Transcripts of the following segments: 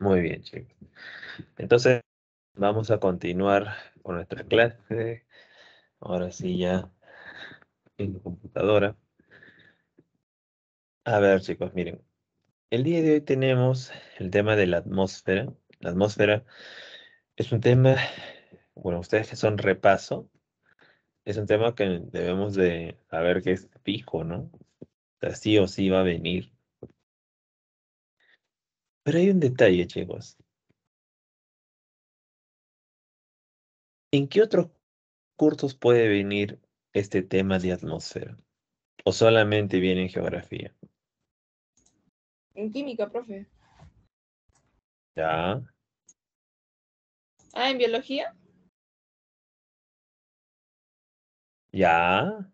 Muy bien, chicos. Entonces, vamos a continuar con nuestra clase. Ahora sí, ya en la computadora. A ver, chicos, miren. El día de hoy tenemos el tema de la atmósfera. La atmósfera es un tema, bueno, ustedes que son repaso, es un tema que debemos de saber que es fijo, ¿no? O sí o sí va a venir. Pero hay un detalle, chicos. ¿En qué otros cursos puede venir este tema de atmósfera? ¿O solamente viene en geografía? En química, profe. Ya. Ah, ¿en biología? Ya.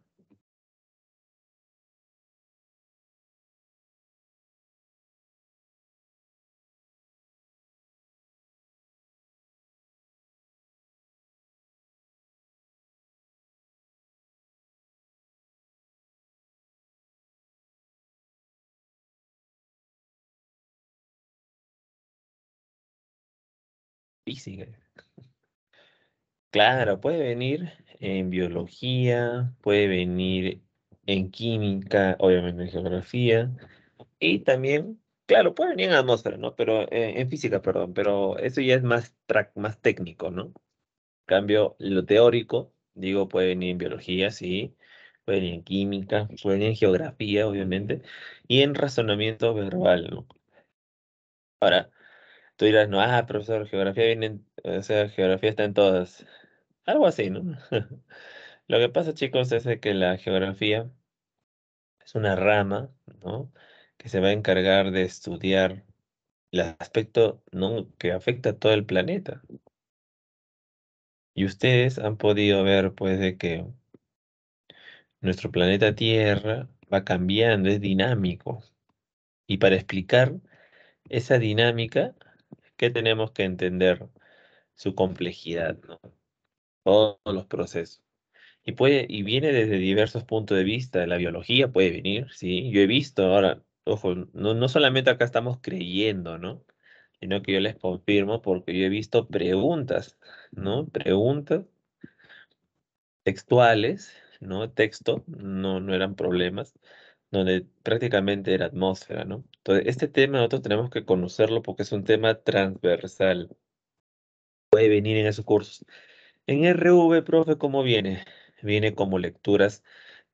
física. Claro, puede venir en biología, puede venir en química, obviamente en geografía, y también, claro, puede venir en atmósfera, ¿no? Pero eh, en física, perdón, pero eso ya es más, más técnico, ¿no? cambio, lo teórico, digo, puede venir en biología, sí, puede venir en química, puede venir en geografía, obviamente, y en razonamiento verbal, ¿no? Ahora, Tú dirás, no, ah, profesor, geografía viene, geografía está en todas. Algo así, ¿no? Lo que pasa, chicos, es que la geografía es una rama, ¿no? Que se va a encargar de estudiar el aspecto ¿no? que afecta a todo el planeta. Y ustedes han podido ver, pues, de que nuestro planeta Tierra va cambiando, es dinámico. Y para explicar esa dinámica, que tenemos que entender su complejidad, ¿no? todos los procesos. Y, puede, y viene desde diversos puntos de vista, la biología puede venir, ¿sí? Yo he visto ahora, ojo, no, no solamente acá estamos creyendo, ¿no? Sino que yo les confirmo porque yo he visto preguntas, ¿no? Preguntas textuales, ¿no? Texto, no, no eran problemas, donde prácticamente era atmósfera, ¿no? Entonces, este tema nosotros tenemos que conocerlo porque es un tema transversal. Puede venir en esos cursos. En RV, profe, ¿cómo viene? Viene como lecturas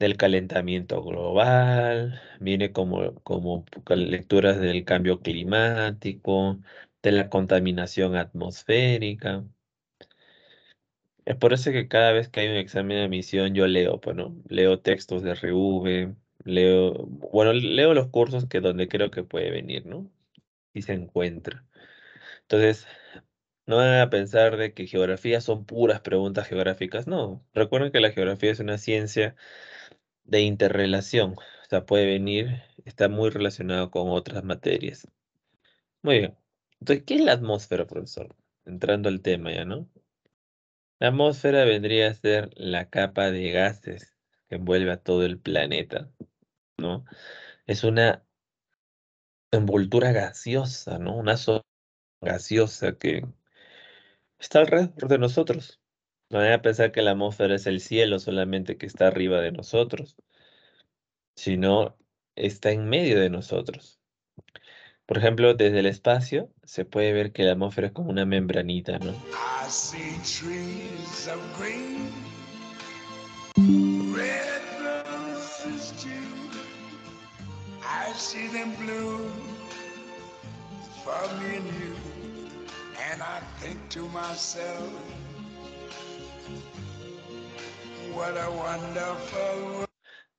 del calentamiento global, viene como, como lecturas del cambio climático, de la contaminación atmosférica. Es por eso que cada vez que hay un examen de admisión yo leo, bueno, pues, leo textos de RV, leo, bueno, leo los cursos que donde creo que puede venir, ¿no? Y se encuentra. Entonces, no van a pensar de que geografía son puras preguntas geográficas, no. Recuerden que la geografía es una ciencia de interrelación, o sea, puede venir, está muy relacionado con otras materias. Muy bien. Entonces, ¿qué es la atmósfera, profesor? Entrando al tema ya, ¿no? La atmósfera vendría a ser la capa de gases que envuelve a todo el planeta. Es una envoltura gaseosa, ¿no? Una zona gaseosa que está alrededor de nosotros. No hay a pensar que la atmósfera es el cielo solamente que está arriba de nosotros, sino está en medio de nosotros. Por ejemplo, desde el espacio se puede ver que la atmósfera es como una membranita, ¿no?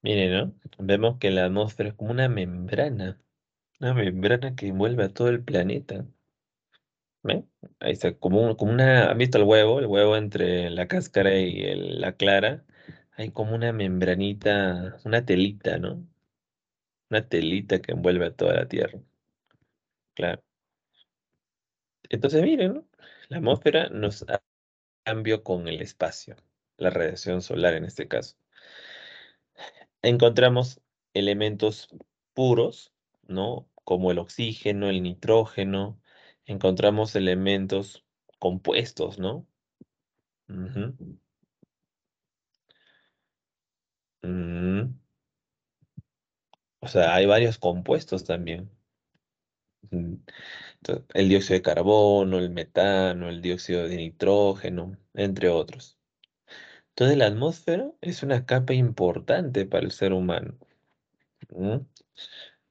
Miren, ¿no? Vemos que la atmósfera es como una membrana, una membrana que envuelve a todo el planeta. ¿Ven? Ahí está, como, como una, ¿han visto el huevo? El huevo entre la cáscara y la clara, hay como una membranita, una telita, ¿no? una telita que envuelve a toda la Tierra. Claro. Entonces, miren, la atmósfera nos ha cambio con el espacio, la radiación solar en este caso. Encontramos elementos puros, ¿no? Como el oxígeno, el nitrógeno, encontramos elementos compuestos, ¿no? O sea, hay varios compuestos también. Mm, el dióxido de carbono, el metano, el dióxido de nitrógeno, entre otros. Entonces la atmósfera es una capa importante para el ser humano.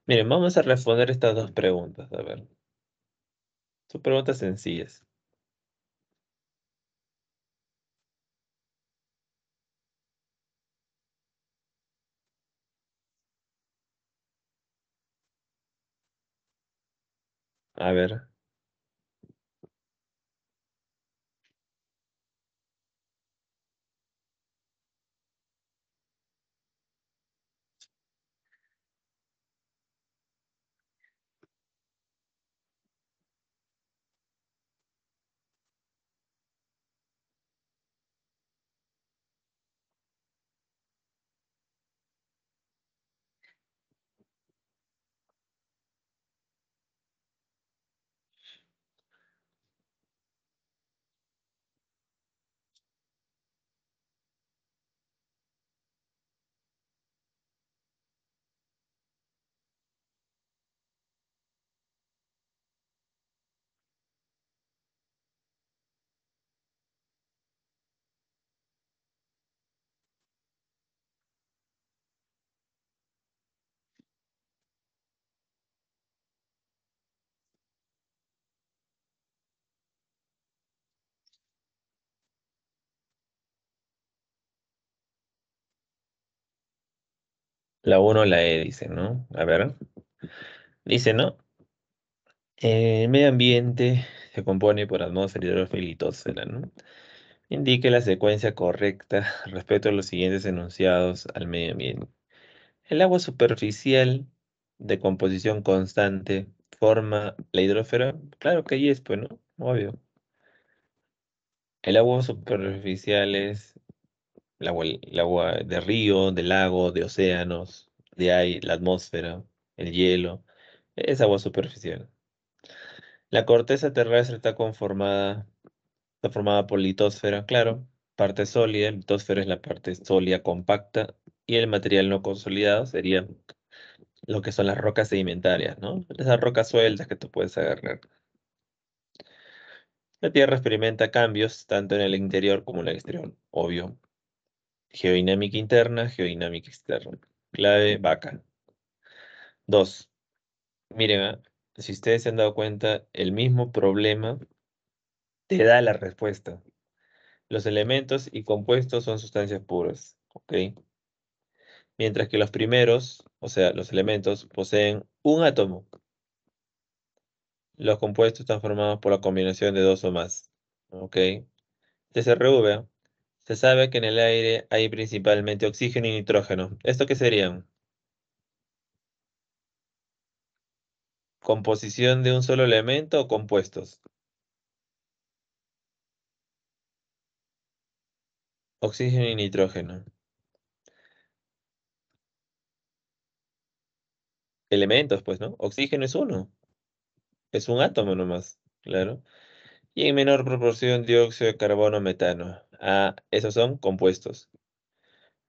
Miren, vamos a responder estas dos preguntas. A ver. Son preguntas sencillas. A ver. La 1, la E, dice, ¿no? A ver. Dice, ¿no? Eh, el medio ambiente se compone por atmósfera, hidrófila y litósfera, ¿no? Indique la secuencia correcta respecto a los siguientes enunciados al medio ambiente. El agua superficial de composición constante forma la hidrófera. Claro que ahí es, pues, ¿no? Obvio. El agua superficial es el agua, de río, de lago, de océanos, de ahí la atmósfera, el hielo, es agua superficial. La corteza terrestre está conformada, está formada por litósfera, claro, parte sólida, Litósfera es la parte sólida compacta y el material no consolidado sería lo que son las rocas sedimentarias, ¿no? Esas rocas sueltas que tú puedes agarrar. La Tierra experimenta cambios tanto en el interior como en el exterior, obvio. Geodinámica interna, geodinámica externa. Clave vaca. Dos. Miren, ah, si ustedes se han dado cuenta, el mismo problema te da la respuesta. Los elementos y compuestos son sustancias puras. ¿Ok? Mientras que los primeros, o sea, los elementos, poseen un átomo. Los compuestos están formados por la combinación de dos o más. ¿Ok? TCRV, se sabe que en el aire hay principalmente oxígeno y nitrógeno. ¿Esto qué serían? ¿Composición de un solo elemento o compuestos? Oxígeno y nitrógeno. Elementos, pues, ¿no? Oxígeno es uno. Es un átomo nomás, claro. Y en menor proporción dióxido de carbono, metano a, ah, esos son compuestos.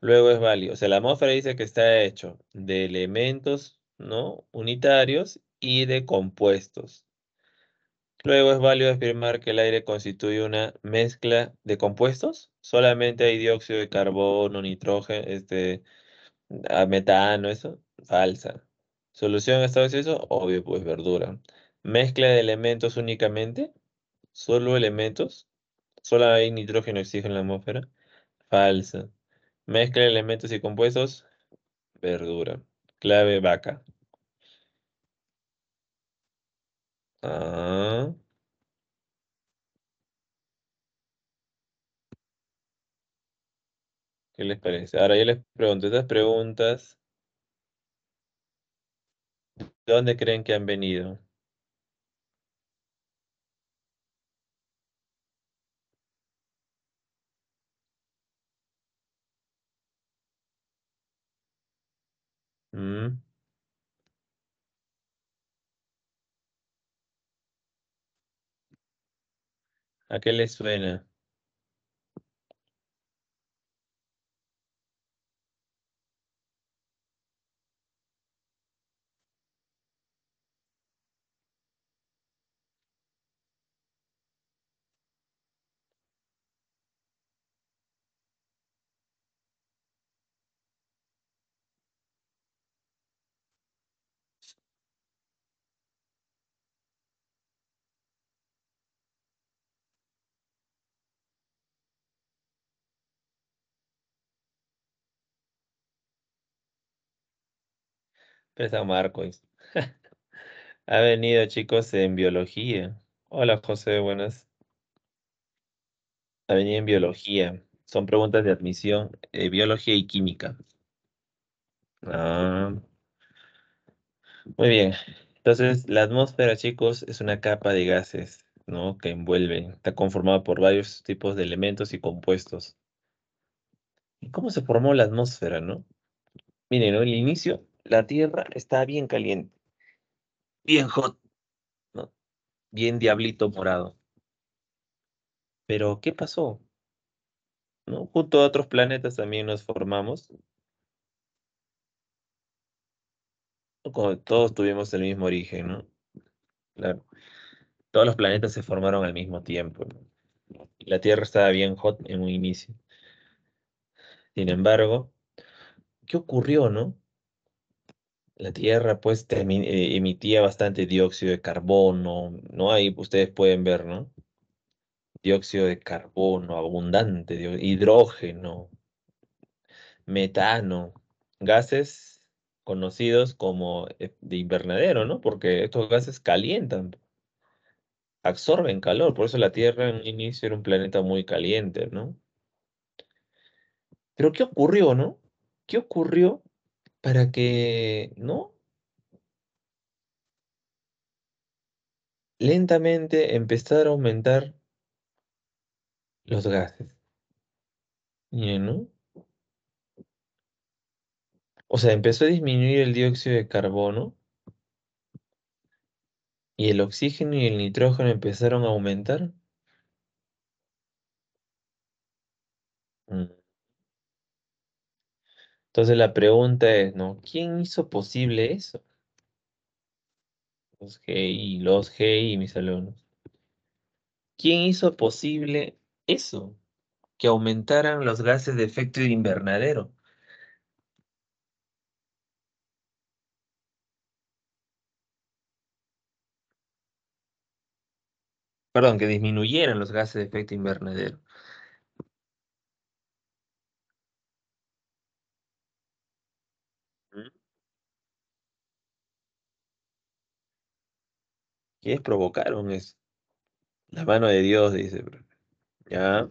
Luego es válido. O sea, la atmósfera dice que está hecho de elementos ¿no? unitarios y de compuestos. Luego es válido afirmar que el aire constituye una mezcla de compuestos. Solamente hay dióxido de carbono, nitrógeno, este, ah, metano, eso. Falsa. Solución a estado eso, obvio, pues verdura. Mezcla de elementos únicamente, solo elementos. Solo hay nitrógeno y oxígeno en la atmósfera. Falsa. Mezcla elementos y compuestos. Verdura. Clave vaca. Ah. ¿Qué les parece? Ahora yo les pregunto estas preguntas. dónde creen que han venido? ¿A qué le suena? Marco ha venido, chicos, en biología. Hola, José, buenas. Ha venido en biología. Son preguntas de admisión, eh, biología y química. Ah. Muy bien. Entonces, la atmósfera, chicos, es una capa de gases, ¿no? Que envuelve. Está conformada por varios tipos de elementos y compuestos. ¿Y cómo se formó la atmósfera, no? Miren, ¿no? el inicio la tierra está bien caliente, bien hot, ¿no? bien diablito morado. Pero, ¿qué pasó? Junto a otros planetas también nos formamos. todos tuvimos el mismo origen, ¿no? Claro. Todos los planetas se formaron al mismo tiempo. La Tierra estaba bien hot en un inicio. Sin embargo, ¿qué ocurrió, no? la Tierra pues eh, emitía bastante dióxido de carbono, ¿no? Ahí ustedes pueden ver, ¿no? Dióxido de carbono abundante, hidrógeno, metano, gases conocidos como eh, de invernadero, ¿no? Porque estos gases calientan, absorben calor, por eso la Tierra en un inicio era un planeta muy caliente, ¿no? Pero ¿qué ocurrió, no? ¿Qué ocurrió para que, ¿no? Lentamente empezar a aumentar los gases. O sea, empezó a disminuir el dióxido de carbono y el oxígeno y el nitrógeno empezaron a aumentar. Mm. Entonces la pregunta es, ¿no? ¿Quién hizo posible eso? Los GI, los GI, mis alumnos. ¿Quién hizo posible eso? Que aumentaran los gases de efecto invernadero. Perdón, que disminuyeran los gases de efecto invernadero. ¿Quiénes provocaron eso? La mano de Dios, dice. Ya.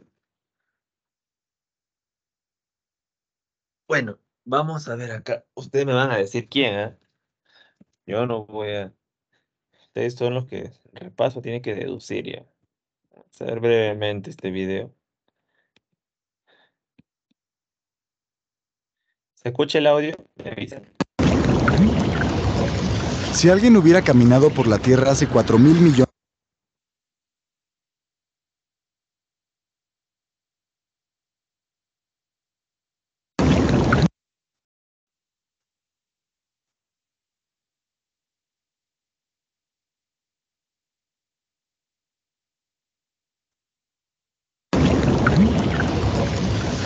Bueno, vamos a ver acá. Ustedes me van a decir quién, ¿ah? Yo no voy a. Ustedes son los que El repaso tiene que deducir ya. Vamos a ver brevemente este video. ¿Se escucha el audio? Me si alguien hubiera caminado por la Tierra hace 4 mil millones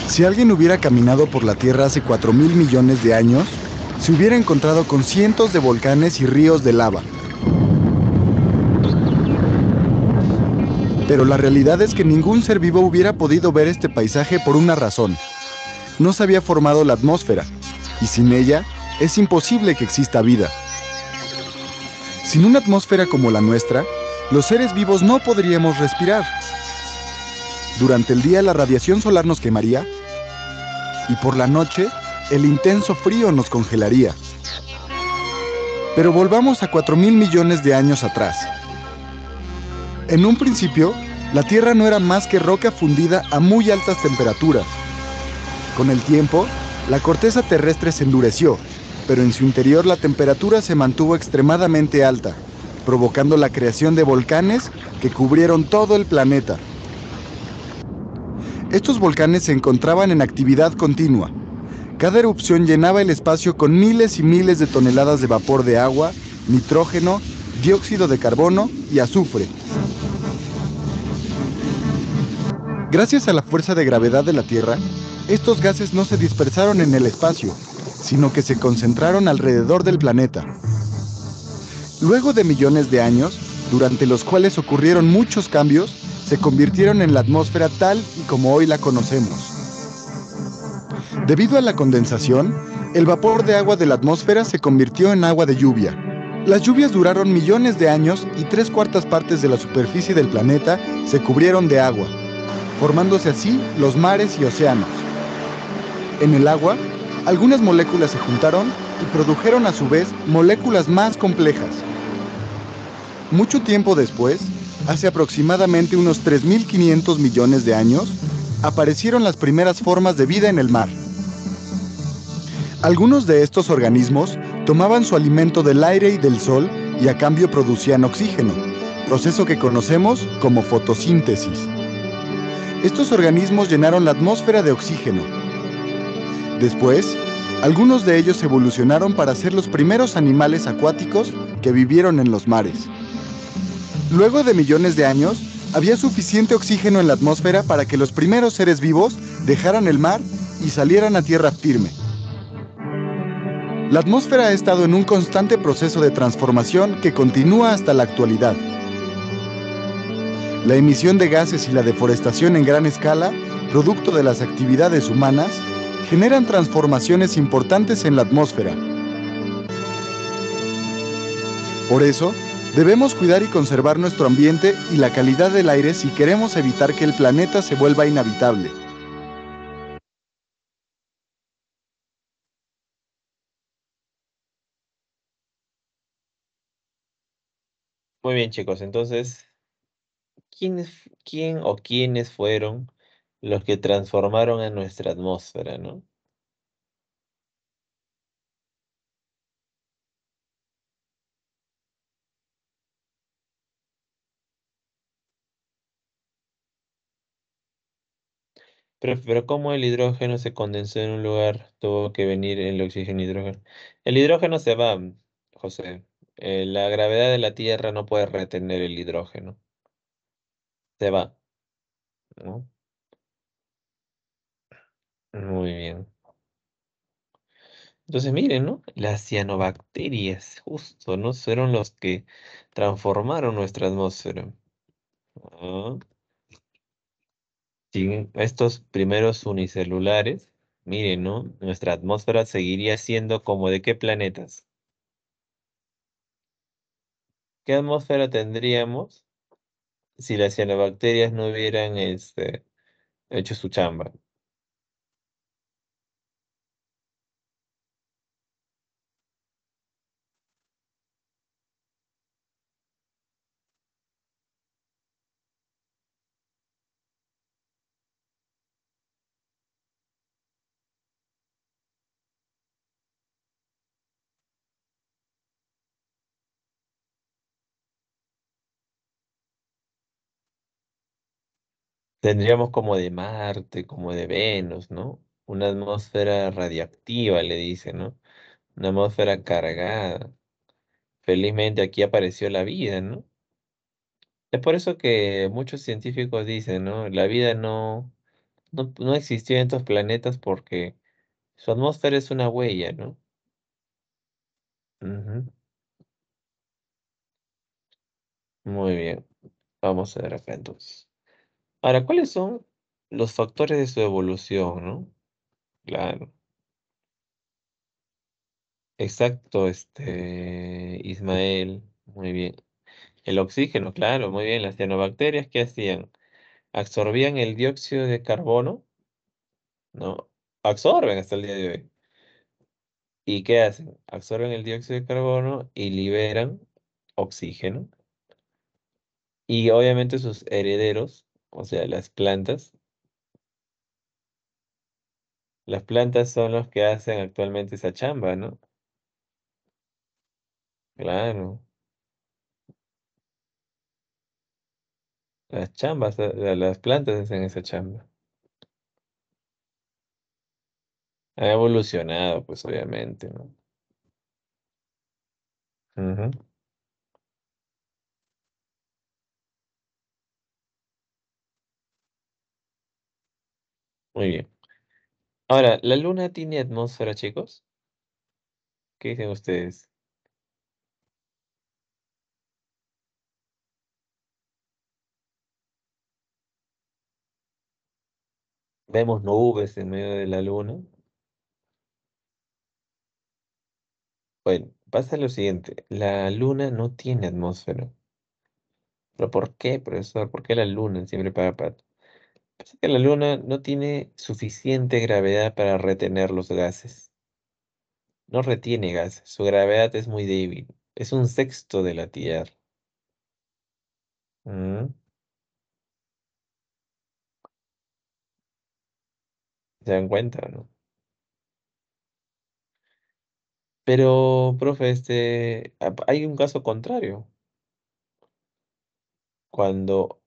Si alguien hubiera caminado por la Tierra hace 4 mil millones de años, se hubiera encontrado con cientos de volcanes y ríos de lava. Pero la realidad es que ningún ser vivo hubiera podido ver este paisaje por una razón. No se había formado la atmósfera, y sin ella es imposible que exista vida. Sin una atmósfera como la nuestra, los seres vivos no podríamos respirar. Durante el día la radiación solar nos quemaría y por la noche el intenso frío nos congelaría. Pero volvamos a 4 mil millones de años atrás. En un principio, la Tierra no era más que roca fundida a muy altas temperaturas. Con el tiempo, la corteza terrestre se endureció, pero en su interior la temperatura se mantuvo extremadamente alta, provocando la creación de volcanes que cubrieron todo el planeta. Estos volcanes se encontraban en actividad continua, cada erupción llenaba el espacio con miles y miles de toneladas de vapor de agua, nitrógeno, dióxido de carbono y azufre. Gracias a la fuerza de gravedad de la Tierra, estos gases no se dispersaron en el espacio, sino que se concentraron alrededor del planeta. Luego de millones de años, durante los cuales ocurrieron muchos cambios, se convirtieron en la atmósfera tal y como hoy la conocemos. Debido a la condensación, el vapor de agua de la atmósfera se convirtió en agua de lluvia. Las lluvias duraron millones de años y tres cuartas partes de la superficie del planeta se cubrieron de agua, formándose así los mares y océanos. En el agua, algunas moléculas se juntaron y produjeron a su vez moléculas más complejas. Mucho tiempo después, hace aproximadamente unos 3.500 millones de años, aparecieron las primeras formas de vida en el mar. Algunos de estos organismos tomaban su alimento del aire y del sol y a cambio producían oxígeno, proceso que conocemos como fotosíntesis. Estos organismos llenaron la atmósfera de oxígeno. Después, algunos de ellos evolucionaron para ser los primeros animales acuáticos que vivieron en los mares. Luego de millones de años, había suficiente oxígeno en la atmósfera para que los primeros seres vivos dejaran el mar y salieran a tierra firme. La atmósfera ha estado en un constante proceso de transformación que continúa hasta la actualidad. La emisión de gases y la deforestación en gran escala, producto de las actividades humanas, generan transformaciones importantes en la atmósfera. Por eso, debemos cuidar y conservar nuestro ambiente y la calidad del aire si queremos evitar que el planeta se vuelva inhabitable. Muy bien, chicos. Entonces, ¿quién, quién o quiénes fueron los que transformaron a nuestra atmósfera, no? Pero, pero, ¿cómo el hidrógeno se condensó en un lugar? Tuvo que venir el oxígeno y hidrógeno. El hidrógeno se va, José. Eh, la gravedad de la Tierra no puede retener el hidrógeno. Se va. Muy bien. Entonces, miren, ¿no? Las cianobacterias, justo, ¿no? Fueron los que transformaron nuestra atmósfera. Ah. Sin estos primeros unicelulares, miren, ¿no? Nuestra atmósfera seguiría siendo como de qué planetas? ¿Qué atmósfera tendríamos si las cianobacterias no hubieran este, hecho su chamba? Tendríamos como de Marte, como de Venus, ¿no? Una atmósfera radiactiva, le dicen, ¿no? Una atmósfera cargada. Felizmente aquí apareció la vida, ¿no? Es por eso que muchos científicos dicen, ¿no? La vida no, no, existió en estos planetas porque su atmósfera es una huella, ¿no? Muy bien. Vamos a ver acá entonces. Ahora, ¿cuáles son los factores de su evolución, no? Claro. Exacto, este, Ismael, muy bien. El oxígeno, claro, muy bien. Las cianobacterias, ¿qué hacían? Absorbían el dióxido de carbono, ¿no? Absorben hasta el día de hoy. ¿Y qué hacen? Absorben el dióxido de carbono y liberan oxígeno. Y obviamente sus herederos o sea, las plantas. Las plantas son los que hacen actualmente esa chamba, ¿no? Claro. Las chambas, eh, las plantas hacen esa chamba. Ha evolucionado, pues obviamente, ¿no? Muy bien. Ahora, ¿la luna tiene atmósfera, chicos? ¿Qué dicen ustedes? Vemos nubes en medio de la luna. Bueno, pasa lo siguiente. La luna no tiene atmósfera. ¿Pero por qué, profesor? ¿Por qué la luna siempre para pato? Parece que la Luna no tiene suficiente gravedad para retener los gases. No retiene gases, su gravedad es muy débil. Es un sexto de la Tierra. Mm. ¿Se dan cuenta no? Pero, profe, este, hay un caso contrario. Cuando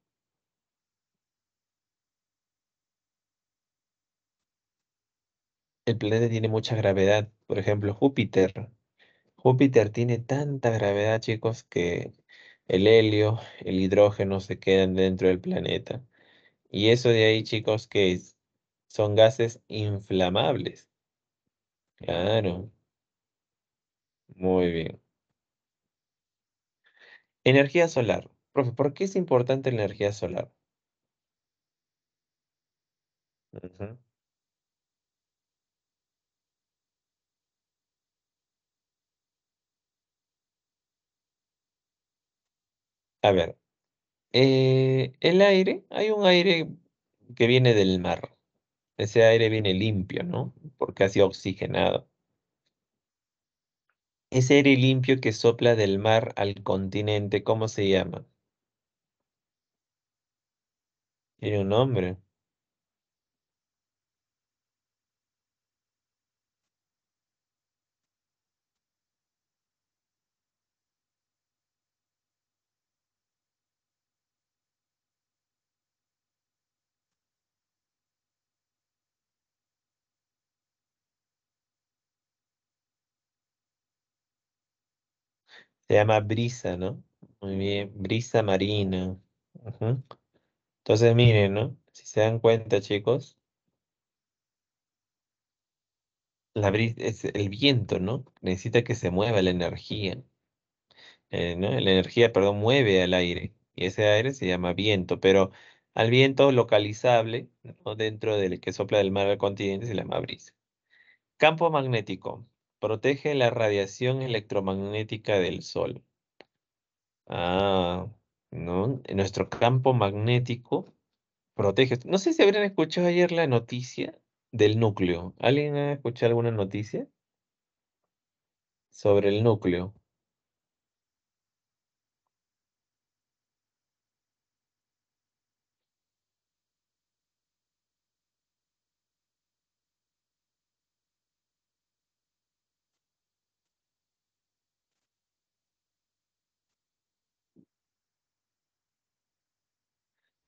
el planeta tiene mucha gravedad. Por ejemplo, Júpiter. Júpiter tiene tanta gravedad, chicos, que el helio, el hidrógeno se quedan dentro del planeta. Y eso de ahí, chicos, que son gases inflamables. Claro. Muy bien. Energía solar. Profe, ¿por qué es importante la energía solar? A ver, eh, el aire, hay un aire que viene del mar. Ese aire viene limpio, ¿no? Porque ha sido oxigenado. Ese aire limpio que sopla del mar al continente, ¿cómo se llama? Tiene un nombre. Se llama brisa, ¿no? Muy bien, brisa marina. Entonces, miren, ¿no? Si se dan cuenta, chicos, la brisa es el viento, ¿no? Necesita que se mueva la energía. Eh, ¿no? La energía, perdón, mueve al aire. Y ese aire se llama viento, pero al viento localizable, dentro del que sopla del mar al continente, se llama brisa. Campo magnético. Protege la radiación electromagnética del Sol. Ah, ¿no? Nuestro campo magnético protege. No sé si habrían escuchado ayer la noticia del núcleo. ¿Alguien ha escuchado alguna noticia? Sobre el núcleo.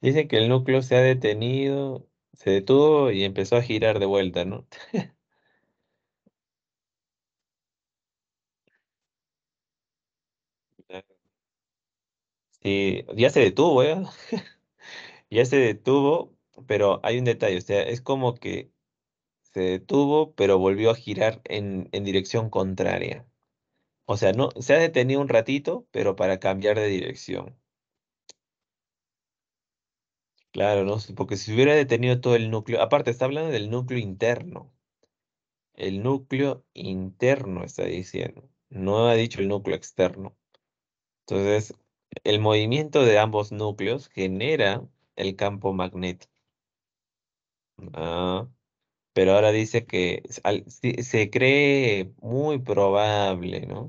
Dicen que el núcleo se ha detenido, se detuvo y empezó a girar de vuelta, ¿no? Sí, ya se detuvo, ¿eh? ya se detuvo, pero hay un detalle, o sea, es como que se detuvo, pero volvió a girar en, dirección contraria. O sea, no, se ha detenido un ratito, pero para cambiar de dirección. Claro, ¿no? Porque si hubiera detenido todo el núcleo, aparte está hablando del núcleo interno. El núcleo interno está diciendo, no ha dicho el núcleo externo. Entonces, el movimiento de ambos núcleos genera el campo magnético. Ah, pero ahora dice que se cree muy probable, ¿no?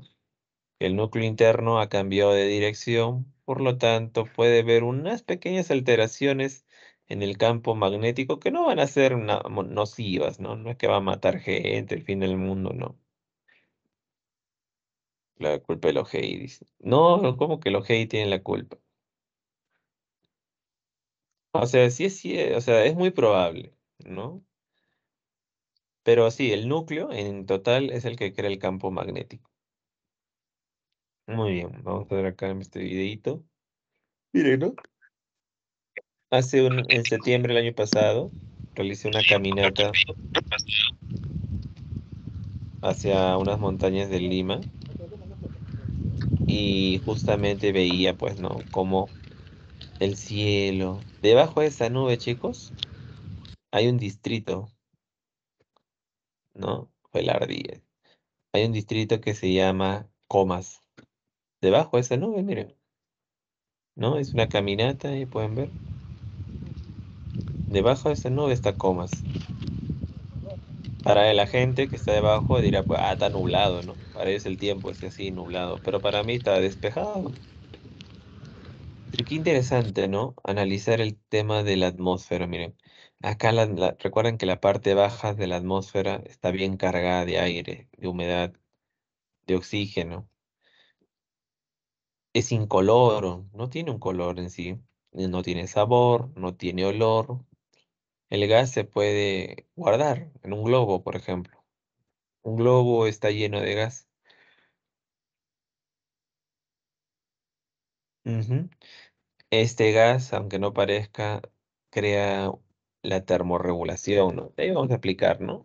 El núcleo interno ha cambiado de dirección, por lo tanto puede haber unas pequeñas alteraciones en el campo magnético que no van a ser nocivas, ¿no? No es que va a matar gente, el fin del mundo, no. La culpa de los Heidi. No, ¿cómo que los GI tienen la culpa? O sea, sí es, sí, o sea, es muy probable, ¿no? Pero sí, el núcleo en total es el que crea el campo magnético. Muy bien, vamos a ver acá en este videito. Miren, ¿no? Hace un, en septiembre del año pasado realicé una caminata hacia unas montañas de Lima y justamente veía pues no como el cielo debajo de esa nube chicos hay un distrito no fue el ardilla hay un distrito que se llama Comas debajo de esa nube, miren. ¿No? Es una caminata y pueden ver. Debajo de esa nube está comas. Para la gente que está debajo dirá, pues, ah, está nublado, ¿no? Para ellos el tiempo es así, nublado. Pero para mí está despejado. Pero qué interesante, ¿no? Analizar el tema de la atmósfera, miren. Acá recuerden que la parte baja de la atmósfera está bien cargada de aire, de humedad, de oxígeno es incoloro, no tiene un color en sí, eh, no tiene sabor, no tiene olor. El gas se puede guardar en un globo, por ejemplo. Un globo está lleno de gas. Este gas, aunque no parezca, crea la termorregulación, ¿no? Ahí vamos a explicar, ¿no?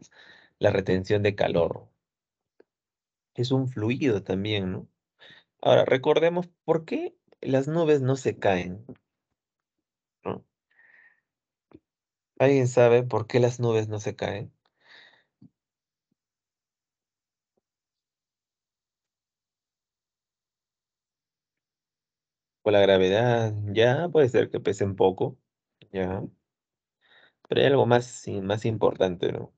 La retención de calor. Es un fluido también, ¿no? Ahora, recordemos por qué las nubes no se caen. ¿Alguien sabe por qué las nubes no se caen? Por la gravedad, ya puede ser que pesen poco, ya. Pero hay algo más, más importante, ¿no?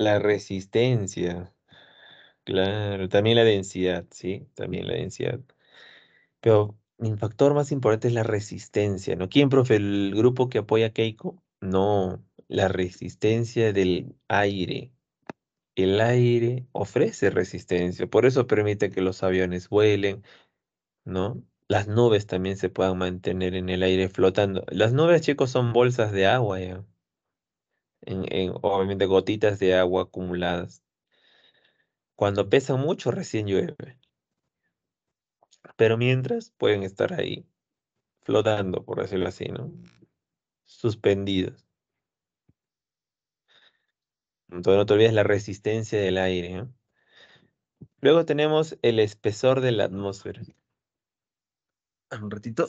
La resistencia. Claro, también la densidad, sí, también la densidad. Pero mi factor más importante es la resistencia, ¿no? ¿Quién, profe? ¿El grupo que apoya Keiko? No, la resistencia del aire. El aire ofrece resistencia, por eso permite que los aviones vuelen, ¿no? Las nubes también se puedan mantener en el aire flotando. Las nubes, chicos, son bolsas de agua, ¿ya? obviamente gotitas de agua acumuladas. Cuando pesan mucho, recién llueve. Pero mientras pueden estar ahí, flotando, por decirlo así, ¿no? Suspendidos. Entonces no te olvides la resistencia del aire. ¿eh? Luego tenemos el espesor de la atmósfera. Un ratito.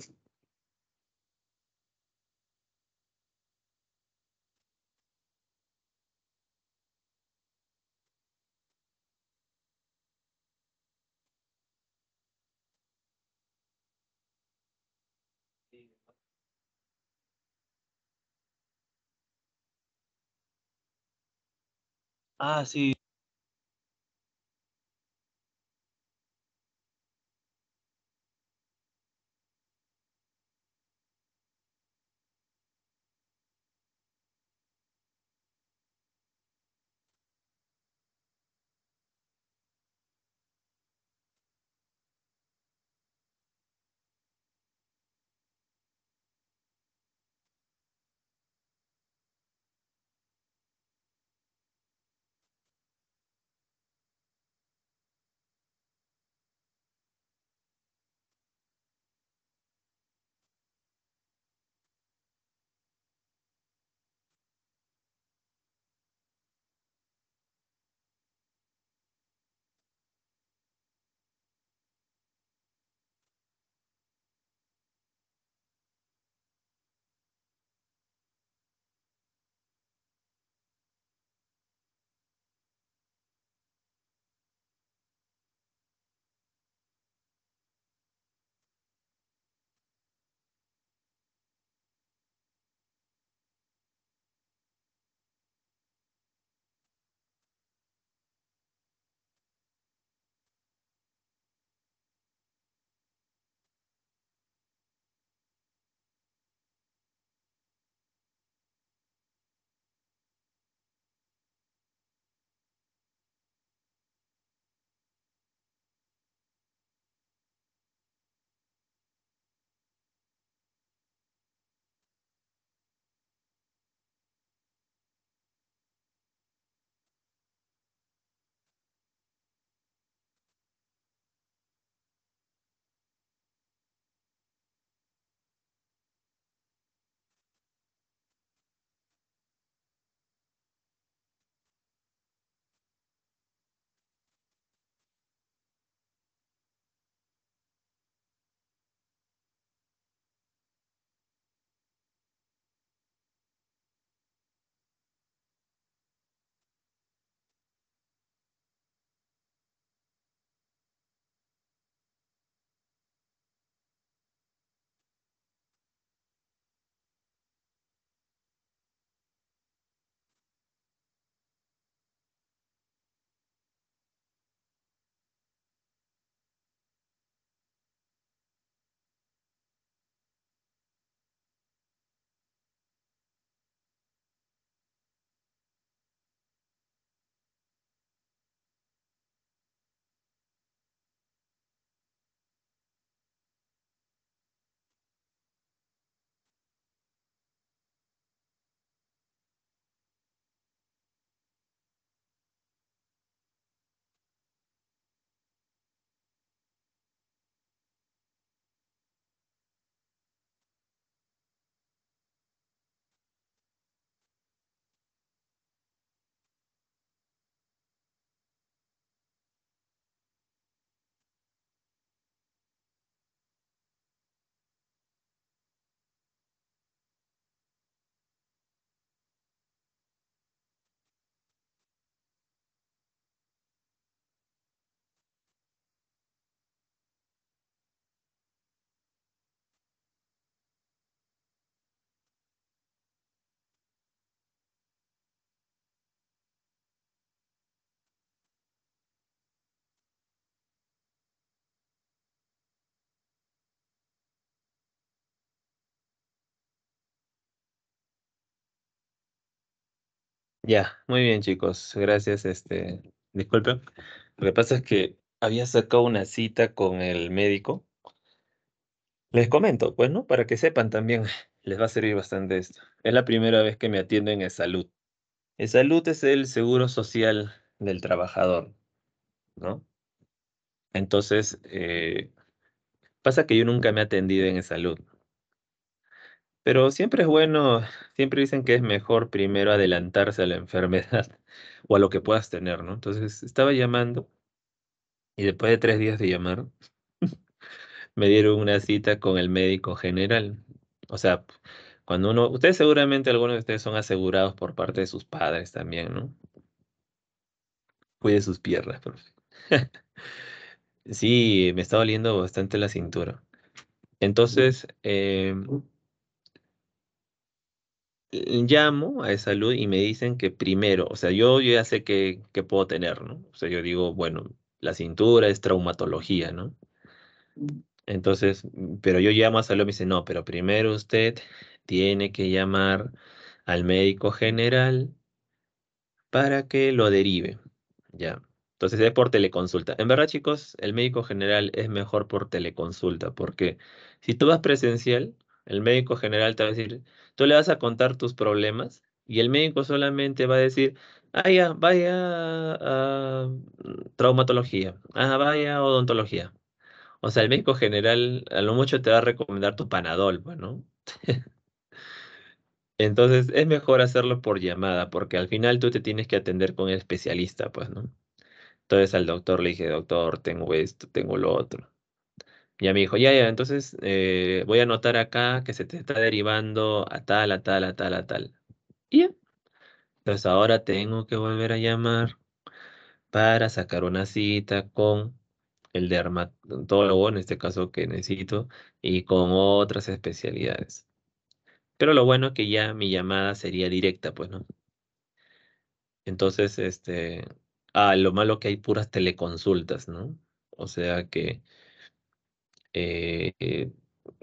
Ah, sí, Ya, muy bien, chicos. Gracias. Este, disculpen. Lo que pasa es que había sacado una cita con el médico. Les comento, pues, ¿no? Para que sepan también, les va a servir bastante esto. Es la primera vez que me atienden en salud. El salud es el seguro social del trabajador, ¿no? Entonces, eh, pasa que yo nunca me he atendido en salud. Pero siempre es bueno, siempre dicen que es mejor primero adelantarse a la enfermedad o a lo que puedas tener, ¿no? Entonces estaba llamando y después de tres días de llamar, me dieron una cita con el médico general. O sea, cuando uno, ustedes seguramente algunos de ustedes son asegurados por parte de sus padres también, ¿no? Cuide sus piernas, profe. sí, me está doliendo bastante la cintura. Mm. Entonces, eh, eh, llamo a salud y me dicen que primero, o sea, yo, ya sé que, puedo tener, ¿no? O sea, yo digo, bueno, la cintura es traumatología, ¿no? Mm. Entonces, mm, pero yo llamo a salud y me dice, no, pero primero usted tiene que llamar al médico general para que lo derive, ya. Entonces es por teleconsulta. En verdad, chicos, el médico general es mejor por teleconsulta, porque si tú vas presencial, el médico general te va a decir, Tú le vas a contar tus problemas y el médico solamente va a decir, ah, ya, vaya a traumatología, ah, vaya odontología. O sea, el médico general a lo mucho te va a recomendar tu panadol, ¿no? Entonces es mejor hacerlo por llamada, porque al final tú te tienes que atender con el especialista, pues, ¿no? Entonces al doctor le dije, doctor, tengo esto, tengo lo otro. Ya me dijo, ya, ya, entonces eh, voy a anotar acá que se te está derivando a tal, a tal, a tal, a tal. Y ya. Entonces ahora tengo que volver a llamar para sacar una cita con el dermatólogo, en este caso que necesito, y con otras especialidades. Pero lo bueno es que ya mi llamada sería directa, pues, ¿no? Entonces, este, ah, lo malo que hay puras teleconsultas, ¿no? O sea que eh, eh,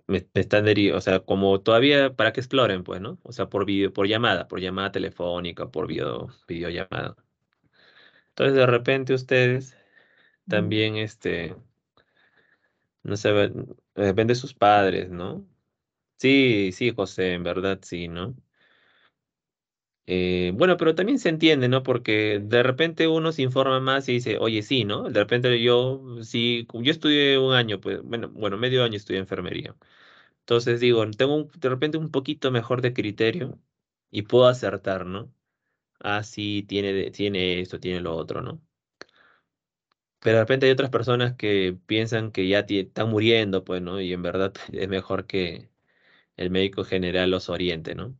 me, están derivando, o sea, como todavía para que exploren, pues, ¿no? O sea, por video, por llamada, por llamada telefónica, por video, videollamada. Entonces, de repente ustedes también, este, no sé, eh, de sus padres, ¿no? Sí, sí, José, en verdad, sí, ¿no? Eh, bueno, pero también se entiende, ¿no? Porque de repente uno se informa más y dice, oye, sí, ¿no? De repente yo, sí, yo estudié un año, pues, bueno, bueno, medio año estudié enfermería. Entonces digo, tengo de repente un poquito mejor de criterio y puedo acertar, ¿no? Ah, sí, tiene, tiene esto, tiene lo otro, ¿no? Pero de repente hay otras personas que piensan que ya están muriendo, pues, ¿no? Y en verdad es mejor que el médico general los oriente, ¿no?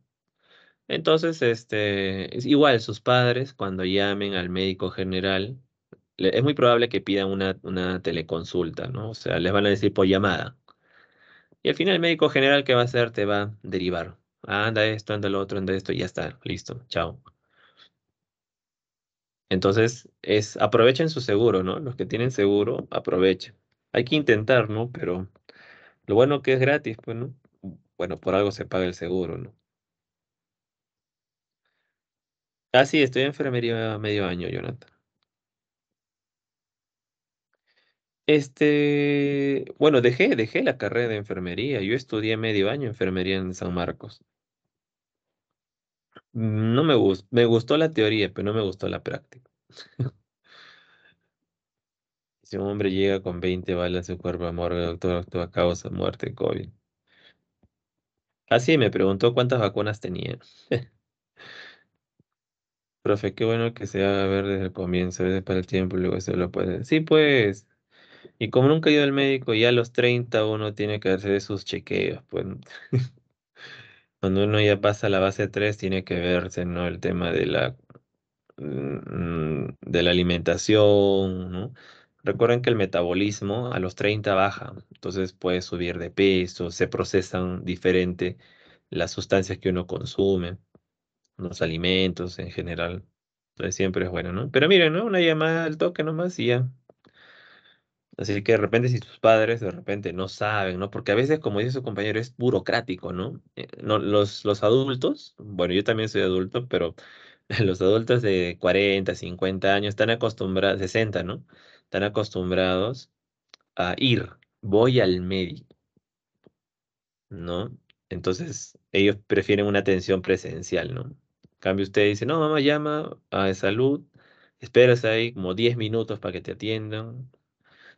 Entonces, este, es igual sus padres, cuando llamen al médico general, es muy probable que pidan una, una teleconsulta, ¿no? O sea, les van a decir por llamada. Y al final el médico general que va a hacer te va a derivar. Ah, anda esto, anda lo otro, anda esto, y ya está, listo, chao. Entonces, es, aprovechen su seguro, ¿no? Los que tienen seguro, aprovechen. Hay que intentar, ¿no? Pero lo bueno que es gratis, pues, ¿no? Bueno, por algo se paga el seguro, ¿no? Ah, sí, estoy en enfermería medio año, Jonathan. Este, bueno, dejé, dejé la carrera de enfermería. Yo estudié medio año enfermería en San Marcos. No me gustó, me gustó la teoría, pero no me gustó la práctica. si un hombre llega con 20 balas en su cuerpo a morgue, doctor, actúa causa muerte COVID. Así sí, me preguntó cuántas vacunas tenía. profe, qué bueno que se haga ver desde el comienzo, desde para el tiempo, y luego se lo puede. Sí, pues. Y como nunca he ido al médico, ya a los 30 uno tiene que hacer sus chequeos, pues. Cuando uno ya pasa a la base 3, tiene que verse, ¿no? El tema de la, mm, mm, de la alimentación, ¿no? Recuerden que el metabolismo a los 30 baja, entonces puede subir de peso, se procesan diferente las sustancias que uno consume los alimentos en general. Entonces siempre es bueno, ¿no? Pero miren, ¿no? Una llamada al toque nomás y ya. Así que de repente si tus padres de repente no saben, ¿no? Porque a veces, como dice su compañero, es burocrático, ¿no? Eh, los, los adultos, bueno, yo también soy adulto, pero los adultos de 40, 50 años están acostumbrados, 60, ¿no? Están acostumbrados a ir, voy al médico, ¿no? Entonces ellos prefieren una atención presencial, ¿no? cambio, usted dice, no, mamá, llama a salud, esperas ahí como 10 minutos para que te atiendan.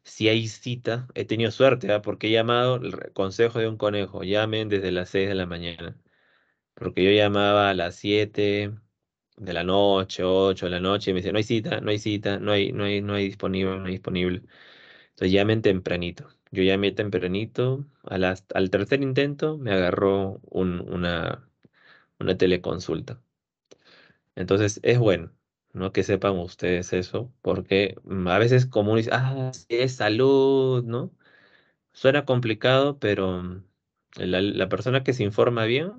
Si hay cita, he tenido suerte, ¿ah? porque he llamado el consejo de un conejo, llamen desde las 6 de la mañana. Porque yo llamaba a las 7 de la noche, 8 de la noche, y me dice, no hay cita, no hay cita, no hay, no hay, no hay disponible, no hay disponible. Entonces llamen tempranito. Yo llamé tempranito, al tercer intento me agarró una, una teleconsulta. Entonces es bueno, ¿no? Que sepan ustedes eso, porque mm, a veces como dice, ah, sí, es salud, ¿no? Suena complicado, pero mm, la, persona que se informa bien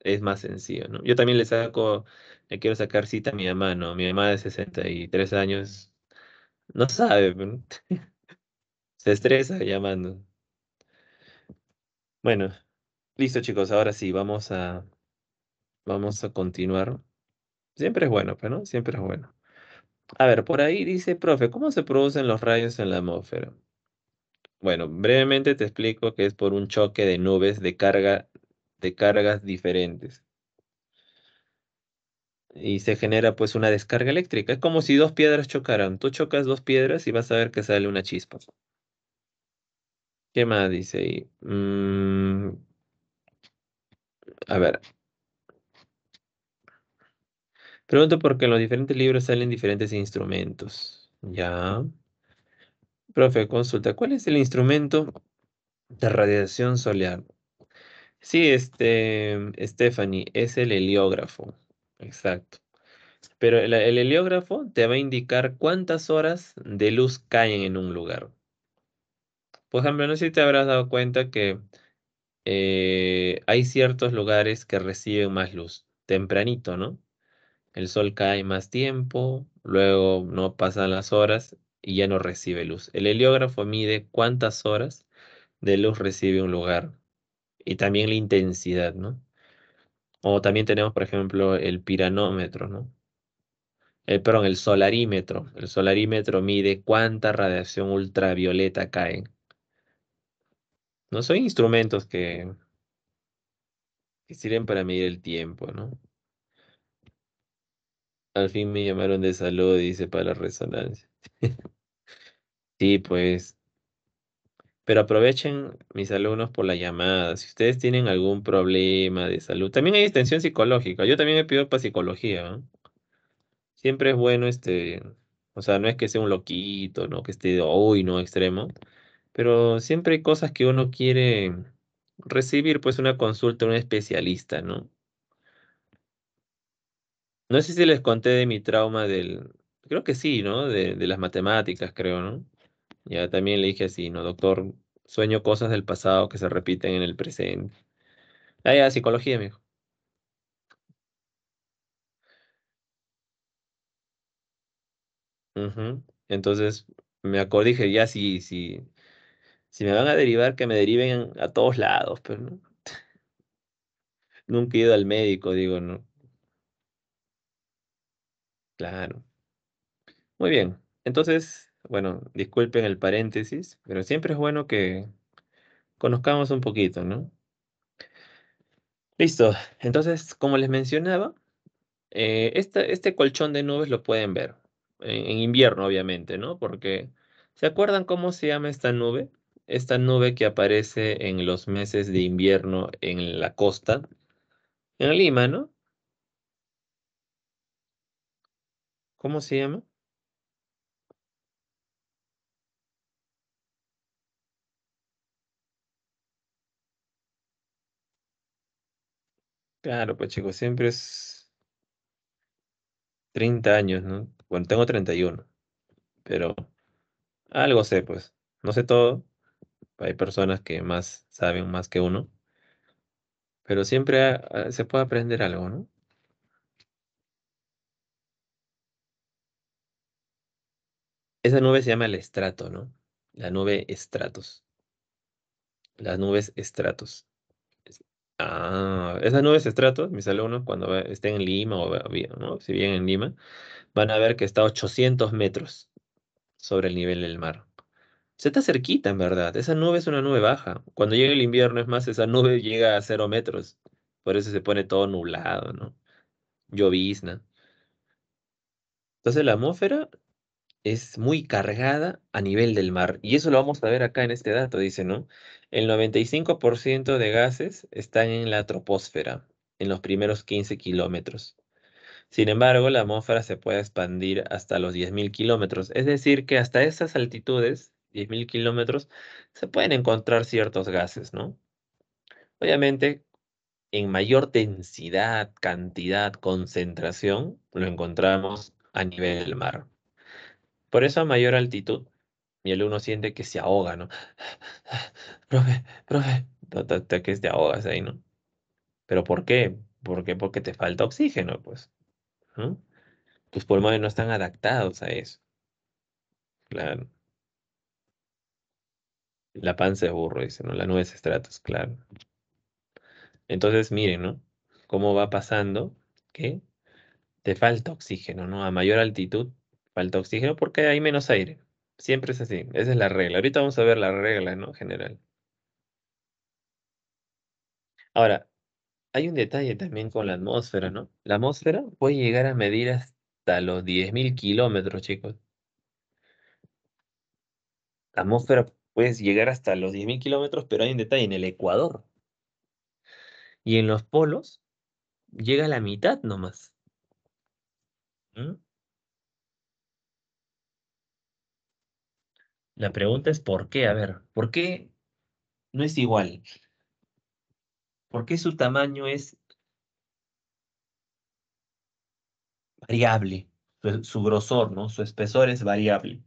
es más sencillo, ¿no? Yo también le saco, le quiero sacar cita a mi mamá, ¿no? Mi mamá de 63 años no sabe, se estresa llamando. Bueno, listo chicos, ahora sí, vamos a, vamos a continuar. Siempre es bueno, pero pues, ¿no? Siempre es bueno. A ver, por ahí dice, profe, ¿cómo se producen los rayos en la atmósfera? Bueno, brevemente te explico que es por un choque de nubes de carga de cargas diferentes. Y se genera pues una descarga eléctrica. Es como si dos piedras chocaran. Tú chocas dos piedras y vas a ver que sale una chispa. ¿Qué más dice ahí? Mm. a ver, Pregunto porque en los diferentes libros salen diferentes instrumentos. Ya. Profe, consulta, ¿cuál es el instrumento de radiación solar? Sí, este, mm, Stephanie, es el heliógrafo. Exacto. Pero el, heliógrafo te va a indicar cuántas horas de luz caen en un lugar. Por ejemplo, no sé si te habrás dado cuenta que eh, hay ciertos lugares que reciben más luz, tempranito, ¿no? el sol cae más tiempo, luego no pasan las horas y ya no recibe luz. El heliógrafo mide cuántas horas de luz recibe un lugar y también la intensidad, ¿no? O también tenemos, por ejemplo, el piranómetro, ¿no? Eh, perdón, el solarímetro. El solarímetro mide cuánta radiación ultravioleta cae. No son instrumentos que, que sirven para medir el tiempo, ¿no? Al fin me llamaron de salud, dice, para la resonancia. sí, pues. Pero aprovechen mis alumnos por la llamada. Si ustedes tienen algún problema de salud, también hay extensión psicológica. Yo también me pido para psicología. ¿no? Siempre es bueno, este, o sea, no es que sea un loquito, no que esté hoy, no extremo, pero siempre hay cosas que uno quiere recibir, pues una consulta, un especialista, ¿no? No sé si les conté de mi trauma del, creo que sí, ¿no? De, las matemáticas, creo, ¿no? Ya también le dije así, ¿no? Doctor, sueño cosas del pasado que se repiten en el presente. Ah, ya, psicología, mijo. Entonces me acordé, dije, ya sí, sí. si me van a derivar, que me deriven a todos lados, pero pues, ¿no? nunca he ido al médico, digo, ¿no? Claro. Muy bien. Entonces, bueno, disculpen el paréntesis, pero siempre es bueno que conozcamos un poquito, ¿no? Listo. Entonces, como les mencionaba, eh, este colchón de nubes lo pueden ver eh, en, invierno, obviamente, ¿no? Porque, ¿se acuerdan cómo se llama esta nube? Esta nube que aparece en los meses de invierno en la costa, en Lima, ¿no? ¿Cómo se llama? Claro, pues chicos, siempre es 30 años, ¿no? Bueno, tengo 31, pero algo sé, pues. No sé todo. Hay personas que más saben más que uno, pero siempre se puede aprender algo, ¿no? Esa nube se llama el estrato, ¿no? La nube estratos. Las nubes estratos. Ah, esas nubes estratos, mis alumnos, cuando estén en Lima o si vienen en Lima, van a ver que está a 800 metros sobre el nivel del mar. Se está cerquita, en verdad. Esa nube es una nube baja. Cuando llega el invierno, es más, esa nube llega a cero metros. Por eso se pone todo nublado, ¿no? Llovizna. Entonces la atmósfera es muy cargada a nivel del mar. Y eso lo vamos a ver acá en este dato, dice, ¿no? El 95% de gases están en la troposfera, en los primeros 15 kilómetros. Sin embargo, la atmósfera se puede expandir hasta los 10.000 kilómetros. Es decir, que hasta esas altitudes, 10.000 kilómetros, se pueden encontrar ciertos gases, ¿no? Obviamente, en mayor densidad, cantidad, concentración, lo encontramos a nivel del mar. Por eso a mayor altitud, y el uno siente que se ahoga, ¿no? profe, profe, te, que te ahogas ahí, ¿no? ¿Pero por qué? ¿Por qué? Porque te falta oxígeno, pues. Tus pulmones no están adaptados a eso. Claro. La panza de burro, dice, ¿no? La nube estratos, claro. Entonces, miren, ¿no? Cómo va pasando que te falta oxígeno, ¿no? A mayor altitud Falta oxígeno porque hay menos aire. Siempre es así. Esa es la regla. Ahorita vamos a ver la regla, ¿no? General. Ahora, hay un detalle también con la atmósfera, ¿no? La atmósfera puede llegar a medir hasta los 10.000 kilómetros, chicos. La atmósfera puede llegar hasta los 10.000 kilómetros, pero hay un detalle en el Ecuador. Y en los polos llega a la mitad nomás. ¿Mm? La pregunta es ¿por qué? A ver, ¿por qué no es igual? ¿Por qué su tamaño es variable? Su, grosor, ¿no? Su espesor es variable.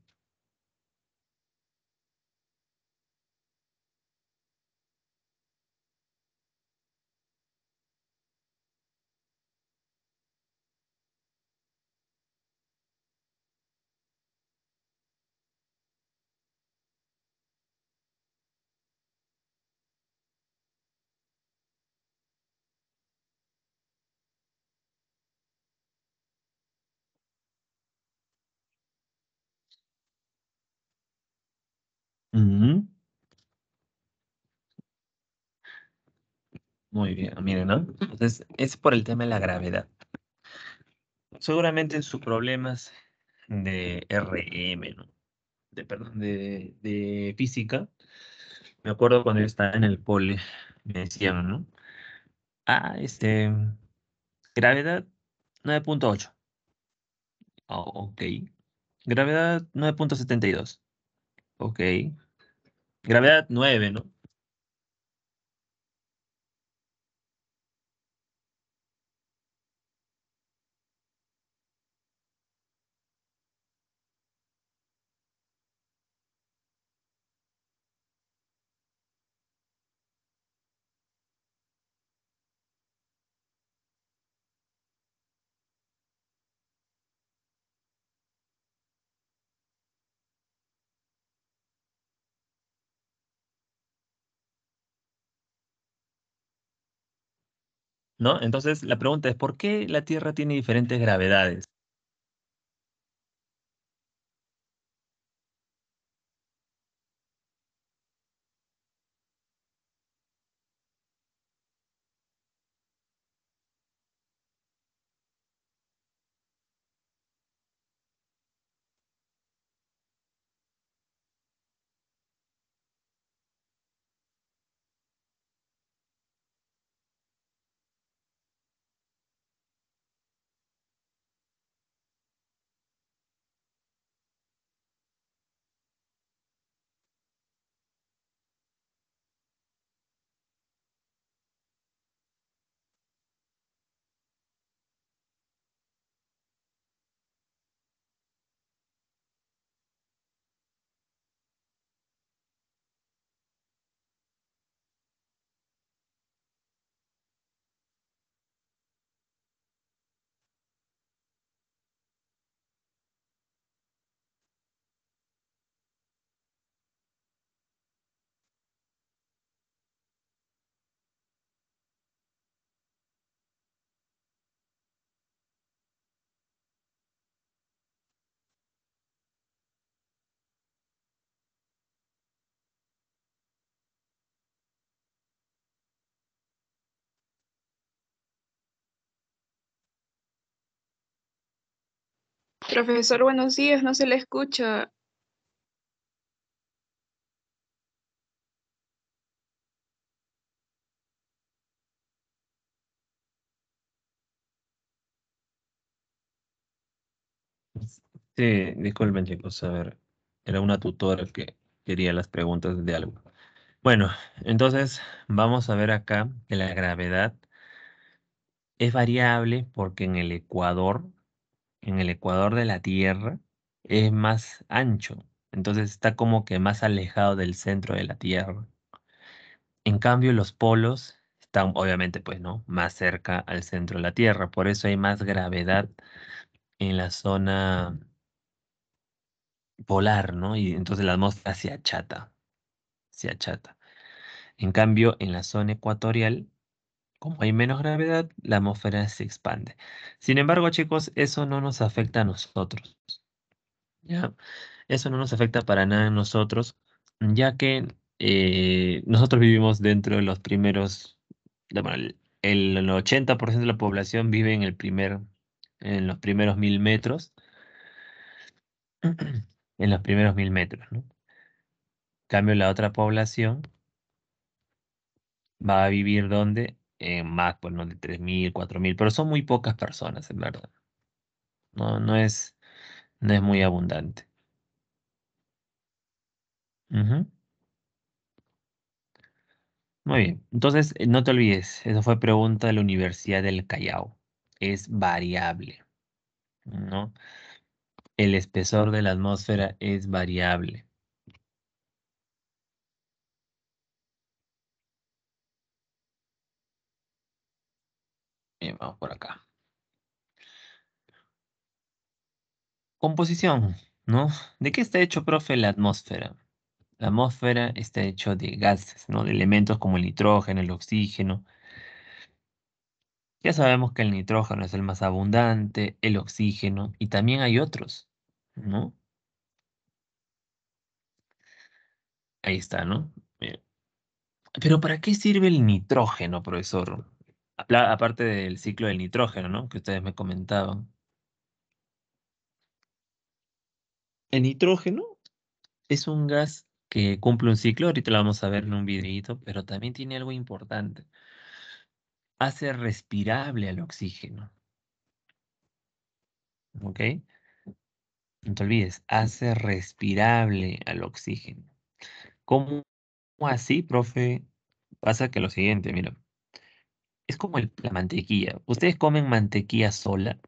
Muy bien, miren, ¿no? Entonces, es por el tema de la gravedad. Seguramente en sus problemas de RM, ¿no? De, perdón, de, física, me acuerdo cuando yo estaba en el pole, me decían, ¿no? Ah, este, gravedad 9.8. Ah, ok. Gravedad 9.72. Ok. Gravedad 9, ¿no? Entonces la pregunta es, ¿por qué la Tierra tiene diferentes gravedades? Profesor, buenos días, no se le escucha. Sí, disculpen chicos, a ver, era una tutora que quería las preguntas de algo. Bueno, entonces vamos a ver acá que la gravedad es variable porque en el ecuador en el ecuador de la Tierra es más ancho, entonces está como que más alejado del centro de la Tierra. En cambio, los polos están obviamente pues no, más cerca al centro de la Tierra, por eso hay más gravedad en la zona polar, ¿no? Y entonces la atmósfera se achata, se achata. En cambio, en la zona ecuatorial como hay menos gravedad, la atmósfera se expande. Sin embargo, chicos, eso no nos afecta a nosotros. ¿ya? Eso no nos afecta para nada a nosotros, ya que eh, nosotros vivimos dentro de los primeros, bueno, el 80% de la población vive en, el primer, en los primeros mil metros. En los primeros mil metros, ¿no? En cambio, la otra población va a vivir donde? más, pues no de 3.000, 4.000, pero son muy pocas personas, en verdad. No, no, es, no es muy abundante. Muy bien, entonces eh, no te olvides, esa fue pregunta de la Universidad del Callao. Es variable, ¿no? El espesor de la atmósfera es variable. vamos por acá. Composición, ¿no? ¿De qué está hecho, profe, la atmósfera? La atmósfera está hecho de gases, ¿no? De elementos como el nitrógeno, el oxígeno. Ya sabemos que el nitrógeno es el más abundante, el oxígeno, y también hay otros, ¿no? Ahí está, ¿no? Pero ¿para qué sirve el nitrógeno, profesor? aparte del ciclo del nitrógeno, ¿no? Que ustedes me comentaban. El nitrógeno es un gas que cumple un ciclo, ahorita lo vamos a ver en un videito, pero también tiene algo importante. Hace respirable al oxígeno. ¿Ok? No te olvides, hace respirable al oxígeno. ¿Cómo así, profe? Pasa que lo siguiente, mira es como el, la mantequilla. ¿Ustedes comen mantequilla sola?